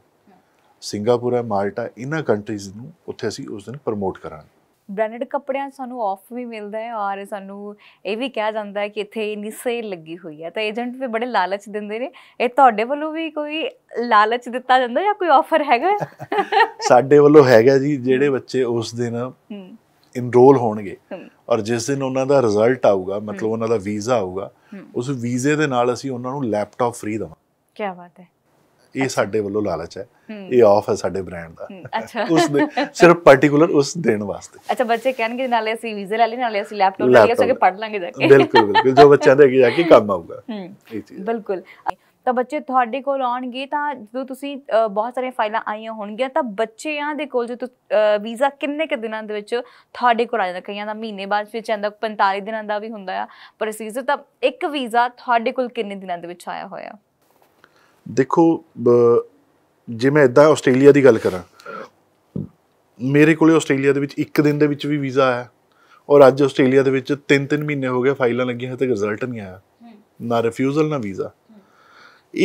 ਸਿੰਗਾਪੁਰ ਹੈ ਮਾਲਟਾ ਇਹਨਾਂ ਕੰਟਰੀਜ਼ ਨੂੰ ਉੱਥੇ ਅਸੀਂ ਉਸ ਦਿਨ ਪ੍ਰਮੋਟ ਕਰਾਂਗੇ ਬ੍ਰਾਂਡਡ ਕੱਪੜਿਆਂ ਸਾਨੂੰ ਆਫ ਵੀ ਮਿਲਦਾ ਹੈ ਔਰ ਸਾਨੂੰ ਇਹ ਵੀ ਕਿਹਾ ਜਾਂਦਾ ਹੈ ਕਿ ਇੱਥੇ ਇੰਨੀ ਸੇਲ ਲੱਗੀ ਹੋਈ ਹੈ ਤਾਂ ਏਜੰਟ ਵੀ ਬੜੇ ਲਾਲਚ ਦਿੰਦੇ ਨੇ ਇਹ ਤੁਹਾਡੇ ਵੱਲੋਂ ਵੀ ਕੋਈ ਲਾਲਚ ਦਿੱਤਾ ਜਾਂਦਾ ਜਾਂ ਕੋਈ ਆਫਰ ਹੈਗਾ ਸਾਡੇ ਵੱਲੋਂ ਹੈਗਾ ਜੀ ਜਿਹੜੇ ਬੱਚੇ ਉਸ ਦਿਨ ਇਨਰੋਲ ਹੋਣਗੇ ਔਰ ਜਿਸ ਦਿਨ ਉਹਨਾਂ ਦਾ ਰਿਜ਼ਲਟ ਆਊਗਾ ਮਤਲਬ ਉਹਨਾਂ ਦਾ ਵੀਜ਼ਾ ਆਊਗਾ ਉਸ ਵੀਜ਼ੇ ਦੇ ਨਾਲ ਅਸੀਂ ਉਹਨਾਂ ਨੂੰ ਲੈਪਟਾਪ ਫ੍ਰੀ ਦਵਾਂ ਕੀ ਬਾਤ ਹੈ ਇਹ ਸਾਡੇ ਵੱਲੋਂ ਲਾਲਚ ਹੈ ਇਹ ਆਫ ਹੈ ਸਾਡੇ ਬ੍ਰਾਂਡ ਦਾ ਉਸ ਦੇ ਸਿਰਫ ਪਾਰਟਿਕੂਲਰ ਉਸ ਦੇਣ ਵਾਸਤੇ ਅੱਛਾ ਬੱਚੇ ਕਹਿਣਗੇ ਨਾਲੇ ਅਸੀਂ ਵੀਜ਼ਾ ਲੈ ਲਈ ਨਾਲੇ ਅਸੀਂ ਲੈਪਟਾਪ ਲੈ ਲਈ ਸਕੇ ਪੜ ਲਾਂਗੇ ਜਾ ਕੇ ਬਿਲਕੁਲ ਬਿਲਕੁਲ ਜੋ ਬੱਚਿਆਂ ਦੇ ਅੱਗੇ ਜਾ ਕੇ ਕੰਮ ਆਊਗਾ ਇਹ ਚੀਜ਼ ਬਿਲਕੁਲ ਤਾਂ ਬੱਚੇ ਤੁਹਾਡੇ ਕੋਲ ਆਉਣਗੇ ਤਾਂ ਜਦੋਂ ਤੁਸੀਂ ਬਹੁਤ ਸਾਰੇ ਫਾਈਲਾਂ ਆਈਆਂ ਹੋਣਗੀਆਂ ਤਾਂ ਬੱਚਿਆਂ ਦੇ ਕੋਲ ਜੋ ਵੀਜ਼ਾ ਕਿੰਨੇ ਕ ਦਿਨਾਂ ਦੇ ਵਿੱਚ ਤੁਹਾਡੇ ਕੋਲ ਆ ਜਾਂਦਾ ਕਈਆਂ ਦਾ ਮਹੀਨੇ ਬਾਅਦ ਵਿੱਚ ਆਂਦਾ 45 ਦਿਨਾਂ ਦਾ ਵੀ ਹੁੰਦਾ ਆ ਪਰ ਸੀਜ਼ਰ ਤਾਂ ਇੱਕ ਵੀਜ਼ਾ ਤੁਹਾਡੇ ਕੋਲ ਕਿੰਨੇ ਦਿਨਾਂ ਦੇ ਵਿੱਚ ਆਇਆ ਹੋਇਆ ਦੇਖੋ ਜੇ ਮੈਂ ਇਦਾਂ ਆਸਟ੍ਰੇਲੀਆ ਦੀ ਗੱਲ ਕਰਾਂ ਮੇਰੇ ਕੋਲੇ ਆਸਟ੍ਰੇਲੀਆ ਦੇ ਵਿੱਚ ਇੱਕ ਦਿਨ ਦੇ ਵਿੱਚ ਵੀ ਵੀਜ਼ਾ ਆਇਆ ਔਰ ਅੱਜ ਆਸਟ੍ਰੇਲੀਆ ਦੇ ਵਿੱਚ 3-3 ਮਹੀਨੇ ਹੋ ਗਏ ਫਾਈਲਾਂ ਲੱਗੀਆਂ ਤੇ ਰਿਜ਼ਲਟ ਨਹੀਂ ਆਇਆ ਨਾ ਰਿਫਿਊਜ਼ਲ ਨਾ ਵੀਜ਼ਾ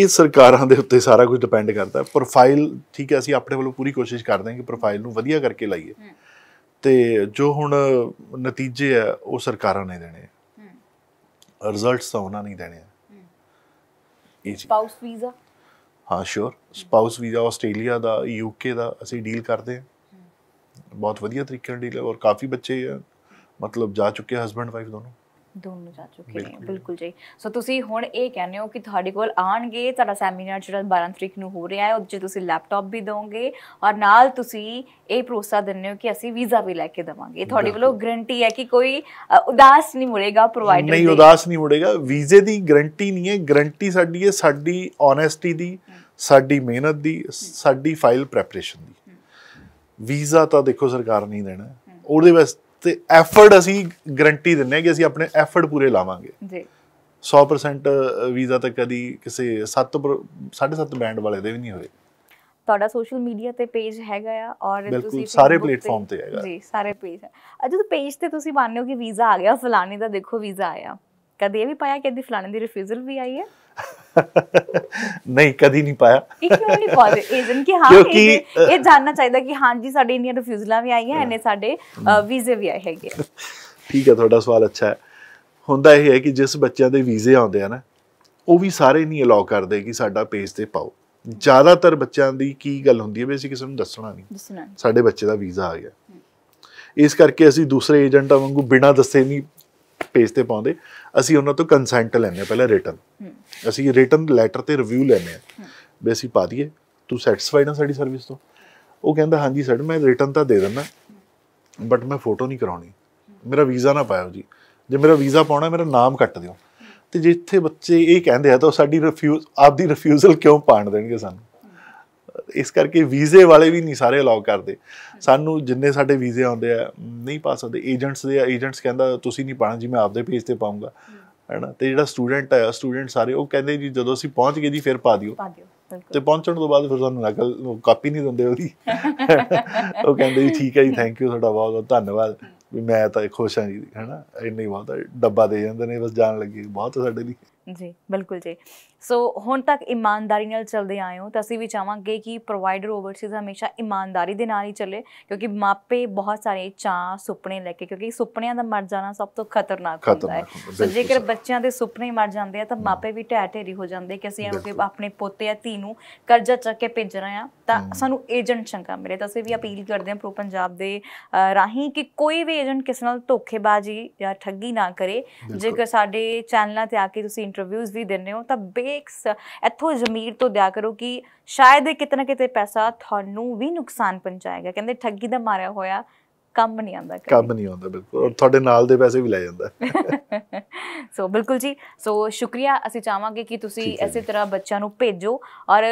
ਇਹ ਸਰਕਾਰਾਂ ਦੇ ਉੱਤੇ ਸਾਰਾ ਕੁਝ ਡਿਪੈਂਡ ਕਰਦਾ ਹੈ ਪ੍ਰੋਫਾਈਲ ਠੀਕ ਹੈ ਅਸੀਂ ਆਪਣੇ ਵੱਲੋਂ ਪੂਰੀ ਕੋਸ਼ਿਸ਼ ਕਰਦੇ ਹਾਂ ਕਿ ਪ੍ਰੋਫਾਈਲ ਨੂੰ ਵਧੀਆ ਕਰਕੇ ਲਾਈਏ ਤੇ ਜੋ ਹੁਣ ਨਤੀਜੇ ਆ ਉਹ ਸਰਕਾਰਾਂ ਨੇ ਦੇਣੇ ਆ ਰਿਜ਼ਲਟਸ ਤਾਂ ਉਹਨਾਂ ਨੇ ਦੇਣੇ ਆ ਸਪਾਊਸ ਵੀਜ਼ਾ ਹਾਂ ਸ਼ੋਰ ਸਪਾਊਸ ਵੀਜ਼ਾ ਆਸਟ੍ਰੇਲੀਆ ਦਾ ਯੂਕੇ ਦਾ ਅਸੀਂ ਡੀਲ ਕਰਦੇ ਹਾਂ ਬਹੁਤ ਵਧੀਆ ਤਰੀਕੇ ਨਾਲ ਡੀਲ ਹੈ ਔਰ ਕਾਫੀ ਬੱਚੇ ਮਤਲਬ ਜਾ ਚੁੱਕੇ ਹਸਬੰਡ ਵਾਈਫ ਦੋਨੋਂ ਦੋਨੋਂ ਜਾ ਚੁੱਕੇ ਨੇ ਬਿਲਕੁਲ ਜੀ ਸੋ ਤੁਸੀਂ ਹੁਣ ਇਹ ਕਹਿੰਦੇ ਹੋ ਕਿ ਤੁਹਾਡੇ ਕੋਲ ਆਣਗੇ ਤੁਹਾਡਾ ਸੈਮੀਨਾਰ ਜਿਹੜਾ 12 ਤਰੀਕ ਨੂੰ ਹੋ ਰਿਹਾ ਹੈ ਉਹ ਜੇ ਤੁਸੀਂ ਲੈਪਟਾਪ ਵੀ ਦੋਗੇ ਔਰ ਨਾਲ ਤੁਸੀਂ ਇਹ ਭਰੋਸਾ ਦਿੰਦੇ ਹੋ ਕਿ ਅਸੀਂ ਵੀਜ਼ਾ ਵੀ ਲੈ ਕੇ ਦਵਾਂਗੇ ਤੁਹਾਡੇ ਵੱਲੋਂ ਗਰੰਟੀ ਹੈ ਕਿ ਕੋਈ ਉਦਾਸ ਨਹੀਂ ਮੁੜੇਗਾ ਪ੍ਰੋਵਾਈਡਰ ਨਹੀਂ ਉਦਾਸ ਨਹੀਂ ਮੁੜੇਗਾ ਵੀਜ਼ੇ ਦੀ ਗਰੰਟੀ ਨਹੀਂ ਹੈ ਗਰੰਟੀ ਸਾਡੀ ਹੈ ਸਾਡੀ ਓਨੈਸਟੀ ਦੀ ਸਾਡੀ ਮਿਹਨਤ ਦੀ ਸਾਡੀ ਫਾਈਲ ਪ੍ਰੈਪਰੇਸ਼ਨ ਦੀ ਵੀਜ਼ਾ ਤਾਂ ਦੇਖੋ ਸਰਕਾਰ ਨਹੀਂ ਦੇਣਾ ਉਹਦੇ ਵਾਸਤੇ ਤੇ ਐਫਰਟ ਅਸੀਂ ਗਰੰਟੀ ਦਿੰਨੇ ਕਿ ਅਸੀਂ ਆਪਣੇ ਐਫਰਟ ਪੂਰੇ ਲਾਵਾਂਗੇ ਜੀ 100% ਵੀਜ਼ਾ ਤਾਂ ਕਦੀ ਕਿਸੇ 7 7.5 ਬੈਂਡ ਵਾਲੇ ਦੇ ਵੀ ਨਹੀਂ ਹੋਏ ਤੁਹਾਡਾ ਸੋਸ਼ਲ ਮੀਡੀਆ ਤੇ ਪੇਜ ਹੈਗਾ ਆ ਔਰ ਤੁਸੀਂ ਸਾਰੇ ਪਲੇਟਫਾਰਮ ਤੇ ਹੈਗਾ ਜੀ ਸਾਰੇ ਪੇਜ ਹੈ ਅਜੇ ਤਾਂ ਪੇਜ ਤੇ ਤੁਸੀਂ ਮੰਨ ਹੋ ਕਿ ਵੀਜ਼ਾ ਆ ਗਿਆ ਫਲਾਣੇ ਦਾ ਦੇਖੋ ਵੀਜ਼ਾ ਆਇਆ ਕਦੇ ਇਹ ਵੀ ਪਾਇਆ ਕਿ ਇਹਦੀ ਫਲਾਣੇ ਦੀ ਰਿਫਿਊਜ਼ਲ ਵੀ ਆਈ ਹੈ ਨਹੀਂ ਕਦੀ ਨਹੀਂ ਪਾਇਆ ਇੱਕ ਕਿਉਂ ਨਹੀਂ ਪਾਦੇ ਰੀਜ਼ਨ ਕਿ ਹਾਂ ਕਿਉਂਕਿ ਇਹ ਜਾਨਣਾ ਚਾਹੀਦਾ ਕਿ ਹਾਂ ਜੀ ਸਾਡੇ ਇੰਡੀਅਨ ਰਿਫਿਊਜ਼ਲਾਂ ਵੀ ਆਈਆਂ ਐਨੇ ਸਾਡੇ ਵੀਜ਼ੇ ਵੀ ਆਏ ਹੈਗੇ ਠੀਕ ਹੈ ਤੁਹਾਡਾ ਸਵਾਲ ਅੱਛਾ ਹੈ ਹੁੰਦਾ ਇਹ ਹੈ ਕਿ ਜਿਸ ਬੱਚਿਆਂ ਦੇ ਵੀਜ਼ੇ ਆਉਂਦੇ ਆ ਨਾ ਉਹ ਵੀ ਸਾਰੇ ਨਹੀਂ ਅਲਾਉ ਕਰਦੇ ਕਿ ਸਾਡਾ ਪੇਜ ਤੇ ਪਾਓ ਜ਼ਿਆਦਾਤਰ ਬੱਚਿਆਂ ਦੀ ਕੀ ਗੱਲ ਹੁੰਦੀ ਹੈ ਵੀ ਅਸੀਂ ਕਿਸੇ ਨੂੰ ਦੱਸਣਾ ਨਹੀਂ ਸਾਡੇ ਬੱਚੇ ਦਾ ਵੀਜ਼ਾ ਆ ਗਿਆ ਇਸ ਕਰਕੇ ਅਸੀਂ ਦੂਸਰੇ ਏਜੰਟਾਂ ਵਾਂਗੂ ਬਿਨਾਂ ਦੱਸੇ ਨਹੀਂ ਪੇਜ ਤੇ ਪਾਉਂਦੇ ਅਸੀਂ ਉਹਨਾਂ ਤੋਂ ਕੰਸੈਂਟ ਲੈਣੇ ਪਹਿਲਾਂ ਰਿਟਨ ਅਸੀਂ ਰਿਟਨ ਲੈਟਰ ਤੇ ਰਿਵਿਊ ਲੈਣੇ ਆ ਵੀ ਅਸੀਂ ਪਾ ਦਈਏ ਤੂੰ ਸੈਟੀਸਫਾਈਡ ਆ ਸਾਡੀ ਸਰਵਿਸ ਤੋਂ ਉਹ ਕਹਿੰਦਾ ਹਾਂਜੀ ਸਰ ਮੈਂ ਰਿਟਨ ਤਾਂ ਦੇ ਦਿੰਦਾ ਬਟ ਮੈਂ ਫੋਟੋ ਨਹੀਂ ਕਰਾਉਣੀ ਮੇਰਾ ਵੀਜ਼ਾ ਨਾ ਪਾਇਓ ਜੀ ਜੇ ਮੇਰਾ ਵੀਜ਼ਾ ਪਾਉਣਾ ਮੇਰਾ ਨਾਮ ਕੱਟ ਦਿਓ ਤੇ ਜਿੱਥੇ ਬੱਚੇ ਇਹ ਕਹਿੰਦੇ ਆ ਤਾਂ ਸਾਡੀ ਰਿਫਿਊਜ਼ ਆਪਦੀ ਰਿਫਿਊਜ਼ਲ ਕਿਉਂ ਪਾਣ ਦੇਣਗੇ ਸਾਨੂੰ ਇਸ ਕਰਕੇ ਵੀਜ਼ੇ ਵਾਲੇ ਵੀ ਨਹੀਂ ਸਾਰੇ ਅਲਾਉ ਕਰਦੇ ਸਾਨੂੰ ਜਿੰਨੇ ਸਾਡੇ ਵੀਜ਼ੇ ਆਉਂਦੇ ਆ ਨਹੀਂ ਪਾ ਸਕਦੇ ਏਜੰਟਸ ਦੇ ਏਜੰਟਸ ਕਹਿੰਦਾ ਤੁਸੀਂ ਨਹੀਂ ਪਾਣਾ ਜੀ ਮੈਂ ਆਪਦੇ ਪੇਜ ਤੇ ਪਾਉਂਗਾ ਹੈਨਾ ਤੇ ਜਿਹੜਾ ਸਟੂਡੈਂਟ ਆ ਸਟੂਡੈਂਟ ਸਾਰੇ ਉਹ ਕਹਿੰਦੇ ਜੀ ਜਦੋਂ ਅਸੀਂ ਪਹੁੰਚ ਗਏ ਜੀ ਫਿਰ ਪਾ ਦਿਓ ਪਾ ਦਿਓ ਤੇ ਪਹੁੰਚਣ ਤੋਂ ਬਾਅਦ ਫਿਰ ਸਾਨੂੰ ਨਕਲ ਕਾਪੀ ਨਹੀਂ ਦਿੰਦੇ ਉਹਦੀ ਉਹ ਕਹਿੰਦੇ ਜੀ ਠੀਕ ਹੈ ਜੀ ਥੈਂਕ ਯੂ ਤੁਹਾਡਾ ਬਹੁਤ ਬਹੁਤ ਧੰਨਵਾਦ ਵੀ ਮੈਂ ਤਾਂ ਖੁਸ਼ ਹਾਂ ਜੀ ਹੈਨਾ ਇੰਨੀ ਬਹੁਤ ਡੱਬਾ ਦੇ ਜਾਂਦੇ ਨੇ ਬਸ ਜਾਣ ਲੱਗੀ ਬਹੁਤ ਸਾਡੇ ਲਈ ਜੀ ਬਿਲਕੁਲ ਜੀ ਸੋ ਹੁਣ ਤੱਕ ਇਮਾਨਦਾਰੀ ਨਾਲ ਚੱਲਦੇ ਆਏ ਹੋ ਤਾਂ ਅਸੀਂ ਵੀ ਚਾਹਾਂਗੇ ਕਿ ਪ੍ਰੋਵਾਈਡਰ ਓਵਰਸੀਜ਼ ਹਮੇਸ਼ਾ ਇਮਾਨਦਾਰੀ ਦੇ ਨਾਲ ਹੀ ਚੱਲੇ ਕਿਉਂਕਿ ਮਾਪੇ ਬਹੁਤ ਸਾਰੇ ਚਾਹ ਸੁਪਨੇ ਲੈ ਕੇ ਕਿਉਂਕਿ ਸੁਪਨਿਆਂ ਦਾ ਮਰ ਜਾਣਾ ਸਭ ਤੋਂ ਖਤਰਨਾਕ ਹੁੰਦਾ ਹੈ ਸੋ ਜੇਕਰ ਬੱਚਿਆਂ ਦੇ ਸੁਪਨੇ ਮਰ ਜਾਂਦੇ ਆ ਤਾਂ ਮਾਪੇ ਵੀ ਢਹਿ ਢੇਰੀ ਹੋ ਜਾਂਦੇ ਕਿ ਅਸੀਂ ਆਪਣੇ ਪੋਤੇ ਆ ਧੀ ਨੂੰ ਕਰਜ਼ਾ ਚੱਕ ਕੇ ਭੇਜ ਰਹੇ ਆ ਤਾਂ ਸਾਨੂੰ ਏਜੰਟ ਚੰਗਾ ਮਿਲੇ ਤਾਂ ਅਸੀਂ ਵੀ ਅਪੀਲ ਕਰਦੇ ਹਾਂ ਪ੍ਰੋ ਪੰਜਾਬ ਦੇ ਰਾਹੀਂ ਕਿ ਕੋਈ ਵੀ ਏਜੰਟ ਕਿਸ ਨਾਲ ਧੋਖੇਬਾਜ਼ੀ ਜਾਂ ਠੱਗੀ ਨਾ ਕਰੇ ਜੇਕਰ ਸਾਡੇ ਚੈਨਲਾਂ ਤੇ ਆ ਕੇ ਤੁਸੀਂ ਇੰਟਰਵਿਊਜ਼ ਵੀ ਦਿੰਨੇ ਹੋ ਤਾਂ ਬੇਕਸ ਇੱਥੋਂ ਜ਼ਮੀਰ ਤੋਂ ਦਿਆ ਕਰੋ ਕਿ ਸ਼ਾਇਦ ਕਿਤਨਾ ਕਿਤੇ ਪੈਸਾ ਤੁਹਾਨੂੰ ਵੀ ਨੁਕਸਾਨ ਪਹੁੰਚਾਏਗਾ ਕਹਿੰਦੇ ਠੱਗੀ ਦਾ ਮਾਰਿਆ ਹੋਇਆ ਕੰਮ ਨਹੀਂ ਆਉਂਦਾ ਕੰਮ ਨਹੀਂ ਆਉਂਦਾ ਬਿਲਕੁਲ ਔਰ ਤੁਹਾਡੇ ਨਾਲ ਦੇ ਪੈਸੇ ਵੀ ਲੈ ਜਾਂਦਾ ਸੋ ਬਿਲਕੁਲ ਜੀ ਸੋ ਸ਼ੁਕਰੀਆ ਅਸੀਂ ਚਾਹਾਂਗੇ ਕਿ ਤੁਸੀਂ ਇਸੇ ਤਰ੍ਹਾਂ ਬੱਚਿਆਂ ਨੂੰ ਭੇਜੋ ਔਰ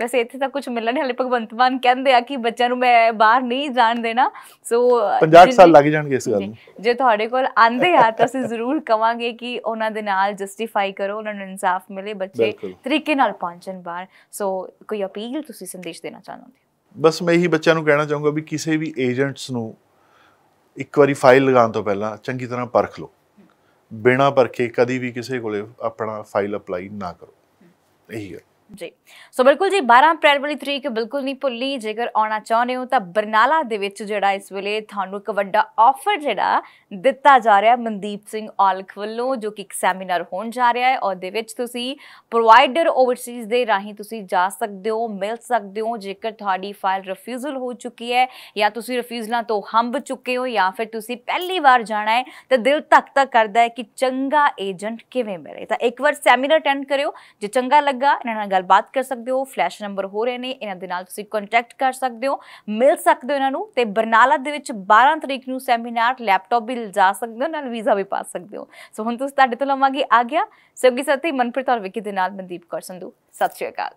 ਵੈਸੇ ਇੱਥੇ ਤਾਂ ਕੁਝ ਮਿਲਣ ਹਲੇ ਭਗਵੰਤ ਮਾਨ ਕਹਿੰਦੇ ਆ ਕਿ ਬੱਚਿਆਂ ਨੂੰ ਮੈਂ ਬਾਹਰ ਨਹੀਂ ਜਾਣ ਦੇਣਾ ਸੋ 50 ਸਾਲ ਲੱਗ ਜਾਣਗੇ ਇਸ ਗੱਲ ਨੂੰ ਜੇ ਤੁਹਾਡੇ ਕੋਲ ਆਂਦੇ ਆ ਤਾਂ ਅਸੀਂ ਜ਼ਰੂਰ ਕਵਾਂਗੇ ਕਿ ਉਹਨਾਂ ਦੇ ਨਾਲ ਜਸਟੀਫਾਈ ਕਰੋ ਉਹਨਾਂ ਨੂੰ ਇਨਸਾਫ ਮਿਲੇ ਬੱਚੇ ਤਰੀਕੇ ਨਾਲ ਪਹੁੰਚਣ ਬਾਹਰ ਸੋ ਕੋਈ ਅਪੀਲ ਤੁਸੀਂ ਸੰਦੇਸ਼ ਦੇਣਾ ਚਾਹੁੰਦੇ ਬਸ ਮੈਂ ਇਹੀ ਬੱਚਿਆਂ ਨੂੰ ਕਹਿਣਾ ਚਾਹੂੰਗਾ ਵੀ ਕਿਸੇ ਵੀ ਏਜੰਟਸ ਨੂੰ ਇੱਕ ਵਾਰੀ ਫਾਈਲ ਲਗਾਉਣ ਤੋਂ ਪਹਿਲਾਂ ਚੰਗੀ ਤਰ੍ਹਾਂ ਪਰਖ ਲਓ ਬਿਨਾ ਪਰਖੇ ਕਦੀ ਵੀ ਕਿਸੇ ਕੋਲੇ ਆਪਣਾ ਫਾਈਲ ਅਪਲਾਈ ਨਾ ਕਰੋ ਇਹੀ ਹੈ ਜੀ ਸੋ ਬਿਲਕੁਲ ਜੀ 12 ਅਪ੍ਰੈਲ ਵਾਲੀ ਤਰੀਕ ਬਿਲਕੁਲ ਨਹੀਂ ਭੁੱਲੀ ਜੇਕਰ ਆਉਣਾ ਚਾਹੁੰਦੇ ਹੋ ਤਾਂ ਬਰਨਾਲਾ ਦੇ ਵਿੱਚ ਜਿਹੜਾ ਇਸ ਵੇਲੇ ਤੁਹਾਨੂੰ ਇੱਕ ਵੱਡਾ ਆਫਰ ਜਿਹੜਾ ਦਿੱਤਾ ਜਾ ਰਿਹਾ ਮਨਦੀਪ ਸਿੰਘ ਆਲਖ ਵੱਲੋਂ ਜੋ ਕਿ ਇੱਕ ਸੈਮੀਨਾਰ ਹੋਣ ਜਾ ਰਿਹਾ ਹੈ ਔਰ ਦੇ ਵਿੱਚ ਤੁਸੀਂ ਪ੍ਰੋਵਾਈਡਰ ਓਵਰਸੀਜ਼ ਦੇ ਰਾਹੀਂ ਤੁਸੀਂ ਜਾ ਸਕਦੇ ਹੋ ਮਿਲ ਸਕਦੇ ਹੋ ਜੇਕਰ ਤੁਹਾਡੀ ਫਾਈਲ ਰਿਫਿਊਜ਼ਲ ਹੋ ਚੁੱਕੀ ਹੈ ਜਾਂ ਤੁਸੀਂ ਰਿਫਿਊਜ਼ਲਾਂ ਤੋਂ ਹੰਬ ਚੁੱਕੇ ਹੋ ਜਾਂ ਫਿਰ ਤੁਸੀਂ ਪਹਿਲੀ ਵਾਰ ਜਾਣਾ ਹੈ ਤਾਂ ਦਿਲ ਤੱਕ ਤੱਕ ਕਰਦਾ ਹੈ ਕਿ ਚੰਗਾ ਏਜੰਟ ਕਿਵੇਂ ਮਿਲੇ ਤਾਂ ਇੱਕ ਵਾਰ ਸੈਮੀਨਾਰ ਅਟੈਂਡ ਕਰਿਓ ਜੇ ਚੰਗਾ ਲੱਗਾ ਇਹਨਾਂ ਨਾਲ ਗੱਲਬਾਤ ਕਰ ਸਕਦੇ ਹੋ ਫਲੈਸ਼ ਨੰਬਰ ਹੋ ਰਹੇ ਨੇ ਇਹਨਾਂ ਦੇ ਨਾਲ ਤੁਸੀਂ ਕੰਟੈਕਟ ਕਰ ਸਕਦੇ ਹੋ ਮਿਲ ਸਕਦੇ ਹੋ ਇਹਨਾਂ ਨੂੰ ਤੇ ਬਰਨਾਲਾ ਦੇ ਵਿੱਚ 12 ਤਰੀਕ ਨੂੰ ਸੈਮੀਨਾਰ ਲੈਪਟਾਪ ਵੀ ਲਿਜਾ ਸਕਦੇ ਹੋ ਨਾਲ ਵੀਜ਼ਾ ਵੀ ਪਾ ਸਕਦੇ ਹੋ ਸੋ ਹੁਣ ਤੁਸੀਂ ਤੁਹਾਡੇ ਤੋਂ ਲਵਾਂਗੇ ਆ ਗਿਆ ਸੋ ਗੀ ਸਾਥੀ ਮਨਪ੍ਰੀਤ ਔਰ ਵਿਕੀ ਦੇ ਨਾਲ ਮਨਦੀਪ ਕੌਰ ਸੰਧੂ ਸਤਿ ਸ਼੍ਰੀ ਅਕਾਲ